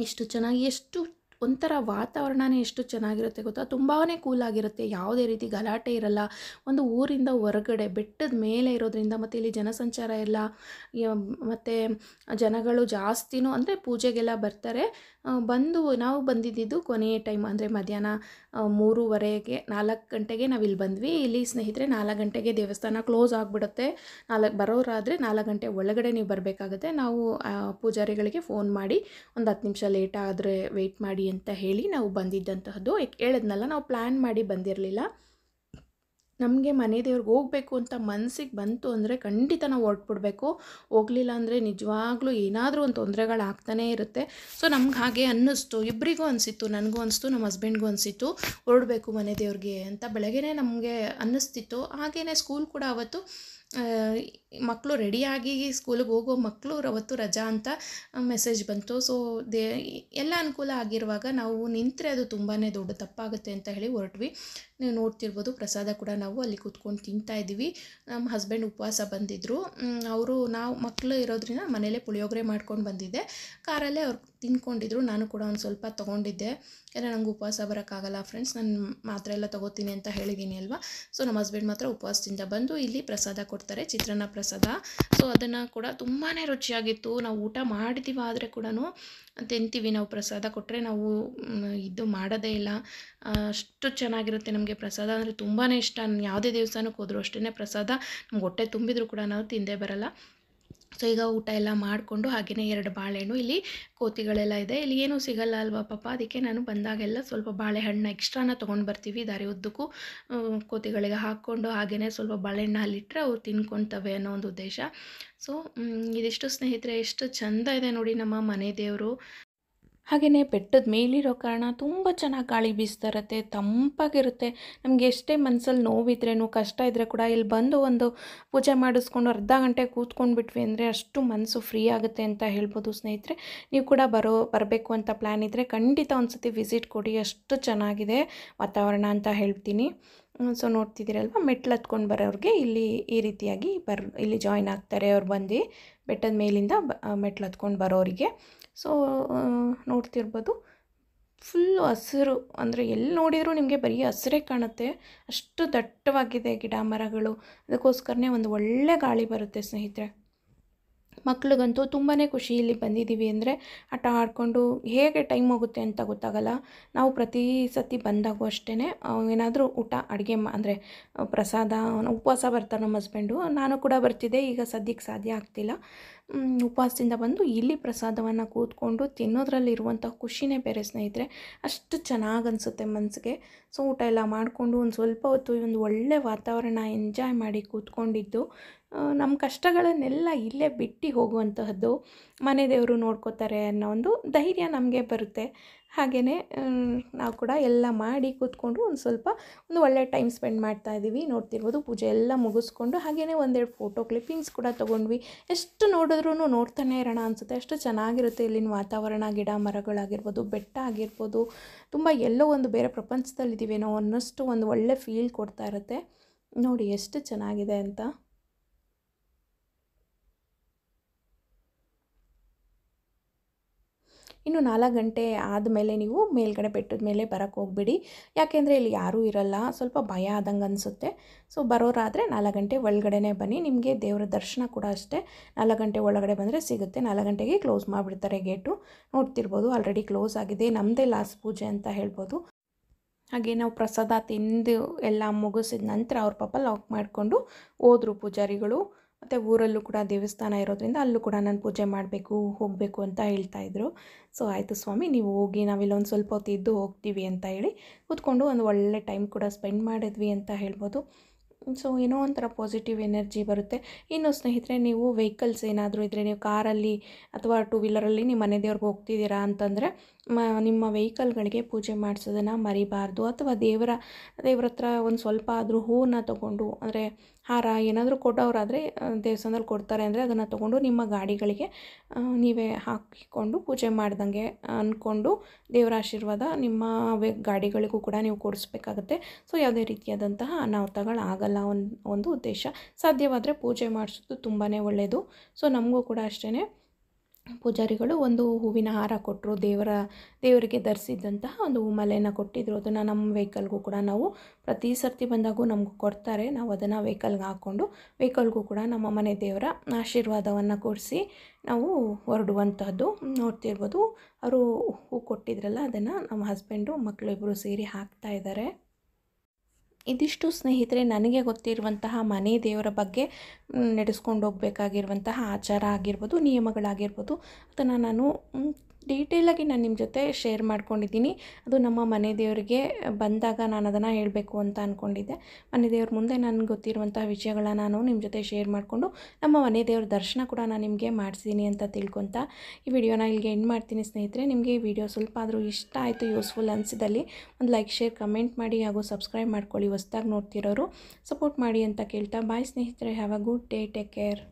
ಎಷ್ಟು ಚೆನ್ನಾಗಿ ಎಷ್ಟು ಒಂಥರ ವಾತಾವರಣವೇ ಎಷ್ಟು ಚೆನ್ನಾಗಿರುತ್ತೆ ಗೊತ್ತಾ ತುಂಬಾ ಕೂಲಾಗಿರುತ್ತೆ ಯಾವುದೇ ರೀತಿ ಗಲಾಟೆ ಇರಲ್ಲ ಒಂದು ಊರಿಂದ ಹೊರಗಡೆ ಬೆಟ್ಟದ ಮೇಲೆ ಇರೋದ್ರಿಂದ ಮತ್ತು ಇಲ್ಲಿ ಜನಸಂಚಾರ ಎಲ್ಲ ಮತ್ತು ಜನಗಳು ಜಾಸ್ತಿನೂ ಅಂದರೆ ಪೂಜೆಗೆಲ್ಲ ಬರ್ತಾರೆ ಬಂದು ನಾವು ಬಂದಿದ್ದು ಕೊನೆಯ ಟೈಮ್ ಅಂದರೆ ಮಧ್ಯಾಹ್ನ ಮೂರುವರೆಗೆ ನಾಲ್ಕು ಗಂಟೆಗೆ ನಾವು ಇಲ್ಲಿ ಬಂದ್ವಿ ಇಲ್ಲಿ ಸ್ನೇಹಿತರೆ ನಾಲ್ಕು ಗಂಟೆಗೆ ದೇವಸ್ಥಾನ ಕ್ಲೋಸ್ ಆಗಿಬಿಡುತ್ತೆ ನಾಲ್ಕು ಬರೋರಾದರೆ ನಾಲ್ಕು ಗಂಟೆ ಒಳಗಡೆ ನೀವು ಬರಬೇಕಾಗುತ್ತೆ ನಾವು ಪೂಜಾರಿಗಳಿಗೆ ಫೋನ್ ಮಾಡಿ ಒಂದು ಹತ್ತು ನಿಮಿಷ ಲೇಟ್ ಆದರೆ ವೆಯ್ಟ್ ಮಾಡಿ ಅಂತ ಹೇಳಿ ನಾವು ಬಂದಿದ್ದಂತಹದ್ದು ಹೇಳಿದ್ನಲ್ಲ ನಾವು ಪ್ಲ್ಯಾನ್ ಮಾಡಿ ಬಂದಿರಲಿಲ್ಲ ನಮಗೆ ಮನೆ ದೇವ್ರಿಗೆ ಹೋಗಬೇಕು ಅಂತ ಮನಸ್ಸಿಗೆ ಬಂತು ಅಂದರೆ ಖಂಡಿತ ನಾವು ಹೊರಟ್ಬಿಡ್ಬೇಕು ಹೋಗಲಿಲ್ಲ ಅಂದರೆ ನಿಜವಾಗ್ಲೂ ಏನಾದರೂ ಒಂದು ತೊಂದರೆಗಳಾಗ್ತಾನೇ ಇರುತ್ತೆ ಸೊ ನಮ್ಗೆ ಹಾಗೆ ಅನ್ನಿಸ್ತು ಇಬ್ಬರಿಗೂ ಅನಿಸಿತ್ತು ನನಗೂ ಅನಿಸ್ತು ನಮ್ಮ ಹಸ್ಬೆಂಡ್ಗೂ ಅನಿಸಿತ್ತು ಹೊರಡಬೇಕು ಮನೆ ದೇವ್ರಿಗೆ ಅಂತ ಬೆಳಗ್ಗೆ ನಮಗೆ ಅನ್ನಿಸ್ತಿತ್ತು ಹಾಗೆಯೇ ಸ್ಕೂಲ್ ಕೂಡ ಆವತ್ತು ಮಕ್ಕಳು ರೆಡಿಯಾಗಿ ಸ್ಕೂಲಿಗೆ ಹೋಗೋ ಮಕ್ಕಳು ಅವತ್ತು ರಜಾ ಅಂತ ಮೆಸೇಜ್ ಬಂತು ಸೊ ದೇ ಎಲ್ಲ ಅನುಕೂಲ ಆಗಿರುವಾಗ ನಾವು ನಿಂತರೆ ಅದು ತುಂಬಾ ದೊಡ್ಡ ತಪ್ಪಾಗುತ್ತೆ ಅಂತ ಹೇಳಿ ಹೊರಟ್ವಿ ನೀವು ನೋಡ್ತಿರ್ಬೋದು ಪ್ರಸಾದ ಕೂಡ ನಾವು ಅಲ್ಲಿ ಕೂತ್ಕೊಂಡು ತಿಂತಾ ಇದ್ದೀವಿ ನಮ್ಮ ಹಸ್ಬೆಂಡ್ ಉಪವಾಸ ಬಂದಿದ್ದರು ಅವರು ನಾವು ಮಕ್ಕಳು ಇರೋದ್ರಿಂದ ಮನೆಯಲ್ಲೇ ಪುಳಿಯೋಗರೆ ಮಾಡ್ಕೊಂಡು ಬಂದಿದ್ದೆ ಕಾರಲ್ಲೇ ಅವ್ರು ತಿಂದ್ಕೊಂಡಿದ್ರು ನಾನು ಕೂಡ ಒಂದು ಸ್ವಲ್ಪ ತೊಗೊಂಡಿದ್ದೆ ಯಾಕಂದರೆ ನನಗೆ ಉಪವಾಸ ಬರೋಕ್ಕಾಗಲ್ಲ ಫ್ರೆಂಡ್ಸ್ ನಾನು ಮಾತ್ರ ಎಲ್ಲ ತೊಗೋತೀನಿ ಅಂತ ಹೇಳಿದ್ದೀನಿ ಅಲ್ವಾ ಸೊ ನಮ್ಮ ಹಸ್ಬೆಂಡ್ ಮಾತ್ರ ಉಪವಾಸದಿಂದ ಬಂದು ಇಲ್ಲಿ ಪ್ರಸಾದ ಕೊಡ್ತಾರೆ ಚಿತ್ರಾನ್ನ ಪ್ರಸಾದ ಸೊ ಅದನ್ನು ಕೂಡ ತುಂಬಾ ರುಚಿಯಾಗಿತ್ತು ನಾವು ಊಟ ಮಾಡಿದ್ದೀವ ಆದರೆ ಕೂಡ ತಿಂತೀವಿ ನಾವು ಪ್ರಸಾದ ಕೊಟ್ಟರೆ ನಾವು ಇದು ಮಾಡೋದೇ ಇಲ್ಲ ಅಷ್ಟು ಚೆನ್ನಾಗಿರುತ್ತೆ ನಮಗೆ ಪ್ರಸಾದ ಅಂದರೆ ತುಂಬಾ ಇಷ್ಟ ನಾನು ಯಾವುದೇ ದೇವಸ್ಥಾನಕ್ಕೆ ಹೋದರೂ ಅಷ್ಟೇ ಪ್ರಸಾದ ನಮ್ಗೆ ಹೊಟ್ಟೆ ತುಂಬಿದರೂ ಕೂಡ ನಾವು ತಿಂದೇ ಬರಲ್ಲ ಸೊ ಈಗ ಊಟ ಎಲ್ಲ ಮಾಡಿಕೊಂಡು ಹಾಗೆಯೇ ಎರಡು ಬಾಳೆಹಣ್ಣು ಇಲ್ಲಿ ಕೋತಿಗಳೆಲ್ಲ ಇದೆ ಇಲ್ಲಿ ಏನೂ ಸಿಗಲ್ಲ ಅಲ್ವಾ ಪಾಪ ಅದಕ್ಕೆ ನಾನು ಬಂದಾಗೆಲ್ಲ ಸ್ವಲ್ಪ ಬಾಳೆಹಣ್ಣು ಎಕ್ಸ್ಟ್ರಾನ ತೊಗೊಂಡು ಬರ್ತೀವಿ ದಾರಿ ಉದ್ದಕ್ಕೂ ಕೋತಿಗಳಿಗೆ ಹಾಕ್ಕೊಂಡು ಹಾಗೆಯೇ ಸ್ವಲ್ಪ ಬಾಳೆಹಣ್ಣು ಅಲ್ಲಿಟ್ಟರೆ ಅವ್ರು ತಿನ್ಕೊತವೆ ಅನ್ನೋ ಒಂದು ಉದ್ದೇಶ ಸೊ ಇದಿಷ್ಟು ಸ್ನೇಹಿತರೆ ಎಷ್ಟು ಚೆಂದ ಇದೆ ನೋಡಿ ನಮ್ಮ ಮನೆ ದೇವರು ಹಾಗೆಯೇ ಬೆಟ್ಟದ ಮೇಲಿರೋ ಕಾರಣ ತುಂಬ ಚೆನ್ನಾಗಿ ಗಾಳಿ ಬೀಸ್ತಾ ಇರುತ್ತೆ ತಂಪಾಗಿರುತ್ತೆ ನಮಗೆ ಎಷ್ಟೇ ಮನಸ್ಸಲ್ಲಿ ನೋವಿದ್ರೇನು ಕಷ್ಟ ಇದ್ದರೆ ಕೂಡ ಇಲ್ಲಿ ಬಂದು ಒಂದು ಪೂಜೆ ಮಾಡಿಸ್ಕೊಂಡು ಅರ್ಧ ಗಂಟೆ ಕೂತ್ಕೊಂಡು ಬಿಟ್ವಿ ಅಂದರೆ ಅಷ್ಟು ಮನಸ್ಸು ಫ್ರೀ ಆಗುತ್ತೆ ಅಂತ ಹೇಳ್ಬೋದು ಸ್ನೇಹಿತರೆ ನೀವು ಕೂಡ ಬರೋ ಬರಬೇಕು ಅಂತ ಪ್ಲ್ಯಾನ್ ಇದ್ದರೆ ಖಂಡಿತ ಒಂದು ಸತಿ ವಿಸಿಟ್ ಕೊಡಿ ಅಷ್ಟು ಚೆನ್ನಾಗಿದೆ ವಾತಾವರಣ ಅಂತ ಹೇಳ್ತೀನಿ ಸೊ ನೋಡ್ತಿದ್ದೀರಲ್ವ ಮೆಟ್ಲು ಹತ್ಕೊಂಡು ಬರೋರಿಗೆ ಇಲ್ಲಿ ಈ ರೀತಿಯಾಗಿ ಬರ್ ಇಲ್ಲಿ ಜಾಯ್ನ್ ಆಗ್ತಾರೆ ಅವ್ರು ಬಂದು ಬೆಟ್ಟದ ಮೇಲಿಂದ ಮೆಟ್ಲು ಹತ್ಕೊಂಡು ಬರೋರಿಗೆ ಸೊ ನೋಡ್ತಿರ್ಬೋದು ಫುಲ್ಲು ಹಸಿರು ಅಂದರೆ ಎಲ್ಲಿ ನೋಡಿದರೂ ನಿಮಗೆ ಬರೀ ಹಸಿರೇ ಕಾಣುತ್ತೆ ಅಷ್ಟು ದಟ್ಟವಾಗಿದೆ ಗಿಡ ಮರಗಳು ಅದಕ್ಕೋಸ್ಕರನೇ ಒಂದು ಒಳ್ಳೆ ಗಾಳಿ ಬರುತ್ತೆ ಸ್ನೇಹಿತರೆ ಮಕ್ಳಿಗಂತೂ ತುಂಬಾ ಖುಷಿ ಇಲ್ಲಿ ಬಂದಿದ್ದೀವಿ ಅಂದರೆ ಆಟ ಆಡಿಕೊಂಡು ಹೇಗೆ ಟೈಮ್ ಹೋಗುತ್ತೆ ಅಂತ ಗೊತ್ತಾಗಲ್ಲ ನಾವು ಪ್ರತಿ ಸತಿ ಬಂದಾಗೂ ಅಷ್ಟೇ ಏನಾದರೂ ಊಟ ಅಡುಗೆ ಮಾ ಅಂದರೆ ಪ್ರಸಾದ ಉಪವಾಸ ಬರ್ತಾರೆ ನಮ್ಮ ಹಸ್ಬೆಂಡು ನಾನು ಕೂಡ ಬರ್ತಿದ್ದೆ ಈಗ ಸದ್ಯಕ್ಕೆ ಸಾಧ್ಯ ಆಗ್ತಿಲ್ಲ ಉಪವಾಸದಿಂದ ಬಂದು ಇಲ್ಲಿ ಪ್ರಸಾದವನ್ನು ಕೂತ್ಕೊಂಡು ತಿನ್ನೋದ್ರಲ್ಲಿರುವಂಥ ಖುಷಿನೇ ಬೇರೆ ಸ್ನೇಹಿತರೆ ಅಷ್ಟು ಚೆನ್ನಾಗಿ ಅನಿಸುತ್ತೆ ಮನಸ್ಸಿಗೆ ಸೊ ಊಟ ಎಲ್ಲ ಮಾಡಿಕೊಂಡು ಒಂದು ಸ್ವಲ್ಪ ಹೊತ್ತು ಒಂದು ಒಳ್ಳೆ ವಾತಾವರಣ ಎಂಜಾಯ್ ಮಾಡಿ ಕೂತ್ಕೊಂಡಿದ್ದು ನಮ್ಮ ಕಷ್ಟಗಳನ್ನೆಲ್ಲ ಇಲ್ಲೇ ಬಿಟ್ಟು ಹೋಗುವಂತಹದ್ದು ಮನೆ ದೇವರು ನೋಡ್ಕೋತಾರೆ ಅನ್ನೋ ಒಂದು ಧೈರ್ಯ ನಮಗೆ ಬರುತ್ತೆ ಹಾಗೆಯೇ ನಾವು ಕೂಡ ಎಲ್ಲ ಮಾಡಿ ಕೂತ್ಕೊಂಡು ಒಂದು ಸ್ವಲ್ಪ ಒಂದು ಒಳ್ಳೆ ಟೈಮ್ ಸ್ಪೆಂಡ್ ಮಾಡ್ತಾ ಇದ್ದೀವಿ ನೋಡ್ತಿರ್ಬೋದು ಪೂಜೆ ಎಲ್ಲ ಮುಗಿಸ್ಕೊಂಡು ಹಾಗೆಯೇ ಒಂದೆರಡು ಫೋಟೋ ಕ್ಲಿಪ್ಪಿಂಗ್ಸ್ ಕೂಡ ತೊಗೊಂಡ್ವಿ ಎಷ್ಟು ನೋಡಿದ್ರೂ ನೋಡ್ತಾನೆ ಇರೋಣ ಅನಿಸುತ್ತೆ ಅಷ್ಟು ಚೆನ್ನಾಗಿರುತ್ತೆ ಇಲ್ಲಿನ ವಾತಾವರಣ ಗಿಡ ಮರಗಳಾಗಿರ್ಬೋದು ಬೆಟ್ಟ ಆಗಿರ್ಬೋದು ತುಂಬ ಎಲ್ಲೋ ಒಂದು ಬೇರೆ ಪ್ರಪಂಚದಲ್ಲಿದ್ದೀವೇನೋ ಅನ್ನಷ್ಟು ಒಂದು ಒಳ್ಳೆ ಫೀಲ್ ಕೊಡ್ತಾ ಇರುತ್ತೆ ನೋಡಿ ಎಷ್ಟು ಚೆನ್ನಾಗಿದೆ ಅಂತ ಇನ್ನು ನಾಲ್ಕು ಗಂಟೆ ಆದಮೇಲೆ ನೀವು ಮೇಲ್ಗಡೆ ಬೆಟ್ಟದ ಮೇಲೆ ಬರೋಕ್ಕೆ ಹೋಗ್ಬಿಡಿ ಯಾಕೆಂದರೆ ಇಲ್ಲಿ ಯಾರೂ ಇರಲ್ಲ ಸ್ವಲ್ಪ ಭಯ ಆದಂಗೆ ಅನಿಸುತ್ತೆ ಸೊ ಬರೋರಾದರೆ ನಾಲ್ಕು ಗಂಟೆ ಒಳಗಡೆನೇ ಬನ್ನಿ ನಿಮಗೆ ದೇವರ ದರ್ಶನ ಕೂಡ ಅಷ್ಟೇ ನಾಲ್ಕು ಗಂಟೆ ಒಳಗಡೆ ಬಂದರೆ ಸಿಗುತ್ತೆ ನಾಲ್ಕು ಗಂಟೆಗೆ ಕ್ಲೋಸ್ ಮಾಡಿಬಿಡ್ತಾರೆ ಗೇಟು ನೋಡ್ತಿರ್ಬೋದು ಆಲ್ರೆಡಿ ಕ್ಲೋಸ್ ಆಗಿದೆ ನಮ್ಮದೇ ಲಾಸ್ಟ್ ಪೂಜೆ ಅಂತ ಹೇಳ್ಬೋದು ಹಾಗೆ ನಾವು ಪ್ರಸಾದ ತಿಂದು ಎಲ್ಲ ಮುಗಿಸಿದ ನಂತರ ಅವ್ರ ಪಾಪ ಲಾಕ್ ಮಾಡಿಕೊಂಡು ಹೋದರು ಪೂಜಾರಿಗಳು ಮತ್ತು ಊರಲ್ಲೂ ಕೂಡ ದೇವಸ್ಥಾನ ಇರೋದ್ರಿಂದ ಅಲ್ಲೂ ಕೂಡ ನಾನು ಪೂಜೆ ಮಾಡಬೇಕು ಹೋಗಬೇಕು ಅಂತ ಹೇಳ್ತಾ ಇದ್ರು ಸೊ ಆಯಿತು ಸ್ವಾಮಿ ನೀವು ಹೋಗಿ ನಾವಿಲ್ಲೊಂದು ಸ್ವಲ್ಪ ಹೊತ್ತು ಇದ್ದು ಹೋಗ್ತೀವಿ ಅಂತ ಹೇಳಿ ಕೂತ್ಕೊಂಡು ಒಂದು ಒಳ್ಳೆ ಟೈಮ್ ಕೂಡ ಸ್ಪೆಂಡ್ ಮಾಡಿದ್ವಿ ಅಂತ ಹೇಳ್ಬೋದು ಸೊ ಏನೋ ಒಂಥರ ಪಾಸಿಟಿವ್ ಎನರ್ಜಿ ಬರುತ್ತೆ ಇನ್ನು ಸ್ನೇಹಿತರೆ ನೀವು ವೆಹಿಕಲ್ಸ್ ಏನಾದರೂ ಇದ್ದರೆ ನೀವು ಕಾರಲ್ಲಿ ಅಥವಾ ಟೂ ವೀಲರಲ್ಲಿ ನಿಮ್ಮ ಮನೆ ದೇವ್ರಿಗೆ ಹೋಗ್ತಿದ್ದೀರಾ ಅಂತಂದರೆ ಮ ನಿಮ್ಮ ವೆಹಿಕಲ್ಗಳಿಗೆ ಪೂಜೆ ಮಾಡಿಸೋದನ್ನು ಮರಿಬಾರ್ದು ಅಥವಾ ದೇವರ ದೇವ್ರ ಹತ್ರ ಒಂದು ಸ್ವಲ್ಪ ಆದರೂ ಹೂವನ್ನ ತೊಗೊಂಡು ಅಂದರೆ ಹಾರ ಏನಾದರೂ ಕೊಡೋರಾದರೆ ದೇವಸ್ಥಾನದಲ್ಲಿ ಕೊಡ್ತಾರೆ ಅಂದರೆ ಅದನ್ನು ತಗೊಂಡು ನಿಮ್ಮ ಗಾಡಿಗಳಿಗೆ ನೀವೇ ಹಾಕಿಕೊಂಡು ಪೂಜೆ ಮಾಡ್ದಂಗೆ ಅಂದ್ಕೊಂಡು ದೇವರ ಆಶೀರ್ವಾದ ನಿಮ್ಮ ಗಾಡಿಗಳಿಗೂ ಕೂಡ ನೀವು ಕೊಡಿಸ್ಬೇಕಾಗತ್ತೆ ಸೊ ಯಾವುದೇ ರೀತಿಯಾದಂತಹ ಅನಾಹುತಗಳಾಗಲ್ಲ ಒಂದು ಒಂದು ಉದ್ದೇಶ ಸಾಧ್ಯವಾದರೆ ಪೂಜೆ ಮಾಡಿಸೋದು ತುಂಬಾ ಒಳ್ಳೆಯದು ಸೊ ನಮಗೂ ಕೂಡ ಅಷ್ಟೇ ಪೂಜಾರಿಗಳು ಒಂದು ಹೂವಿನ ಹಾರ ಕೊಟ್ಟರು ದೇವರ ದೇವರಿಗೆ ಧರಿಸಿದ್ದಂತಹ ಒಂದು ಹೂ ಮಲೆಯನ್ನು ಕೊಟ್ಟಿದ್ದರು ಅದನ್ನು ನಮ್ಮ ವೆಹಿಕಲ್ಗೂ ಕೂಡ ನಾವು ಪ್ರತಿ ಸರ್ತಿ ಬಂದಾಗೂ ನಮಗೂ ಕೊಡ್ತಾರೆ ನಾವು ಅದನ್ನು ವೆಹಿಕಲ್ಗೆ ಹಾಕ್ಕೊಂಡು ವೆಹಿಕಲ್ಗೂ ಕೂಡ ನಮ್ಮ ಮನೆ ದೇವರ ಆಶೀರ್ವಾದವನ್ನು ಕೊಡಿಸಿ ನಾವು ಹೊರಡುವಂಥದ್ದು ನೋಡ್ತಿರ್ಬೋದು ಅವರು ಹೂ ಕೊಟ್ಟಿದ್ರಲ್ಲ ಅದನ್ನು ನಮ್ಮ ಹಸ್ಬೆಂಡು ಮಕ್ಕಳಿಬ್ಬರು ಸೇರಿ ಹಾಕ್ತಾ ಇದ್ದಾರೆ ಇದಿಷ್ಟು ಸ್ನೇಹಿತರೆ ನನಗೆ ಗೊತ್ತಿರುವಂತಹ ಮನೆ ದೇವರ ಬಗ್ಗೆ ನಡೆಸ್ಕೊಂಡು ಹೋಗಬೇಕಾಗಿರುವಂತಹ ಆಚಾರ ಆಗಿರ್ಬೋದು ನಿಯಮಗಳಾಗಿರ್ಬೋದು ಅದನ್ನು ನಾನು ಡೀಟೇಲಾಗಿ ನಾನು ನಿಮ್ಮ ಜೊತೆ ಶೇರ್ ಮಾಡ್ಕೊಂಡಿದ್ದೀನಿ ಅದು ನಮ್ಮ ಮನೆ ದೇವರಿಗೆ ಬಂದಾಗ ನಾನು ಅದನ್ನು ಹೇಳಬೇಕು ಅಂತ ಅಂದ್ಕೊಂಡಿದ್ದೆ ಮನೆ ದೇವ್ರ ಮುಂದೆ ನನಗೆ ಗೊತ್ತಿರುವಂಥ ವಿಷಯಗಳನ್ನ ನಾನು ನಿಮ್ಮ ಜೊತೆ ಶೇರ್ ಮಾಡಿಕೊಂಡು ನಮ್ಮ ಮನೆ ದೇವ್ರ ದರ್ಶನ ಕೂಡ ನಾನು ನಿಮಗೆ ಮಾಡಿಸಿದ್ದೀನಿ ಅಂತ ತಿಳ್ಕೊತ ಈ ವಿಡಿಯೋನ ಇಲ್ಲಿಗೆ ಎಂಡ್ ಮಾಡ್ತೀನಿ ಸ್ನೇಹಿತರೆ ನಿಮಗೆ ಈ ವಿಡಿಯೋ ಸ್ವಲ್ಪ ಆದರೂ ಇಷ್ಟ ಆಯಿತು ಯೂಸ್ಫುಲ್ ಅನಿಸಿದಲ್ಲಿ ಒಂದು ಲೈಕ್ ಶೇರ್ ಕಮೆಂಟ್ ಮಾಡಿ ಹಾಗೂ ಸಬ್ಸ್ಕ್ರೈಬ್ ಮಾಡ್ಕೊಳ್ಳಿ ಹೊಸ್ದಾಗಿ ನೋಡ್ತಿರೋರು ಸಪೋರ್ಟ್ ಮಾಡಿ ಅಂತ ಕೇಳ್ತಾ ಬಾಯ್ ಸ್ನೇಹಿತರೆ have a good day take care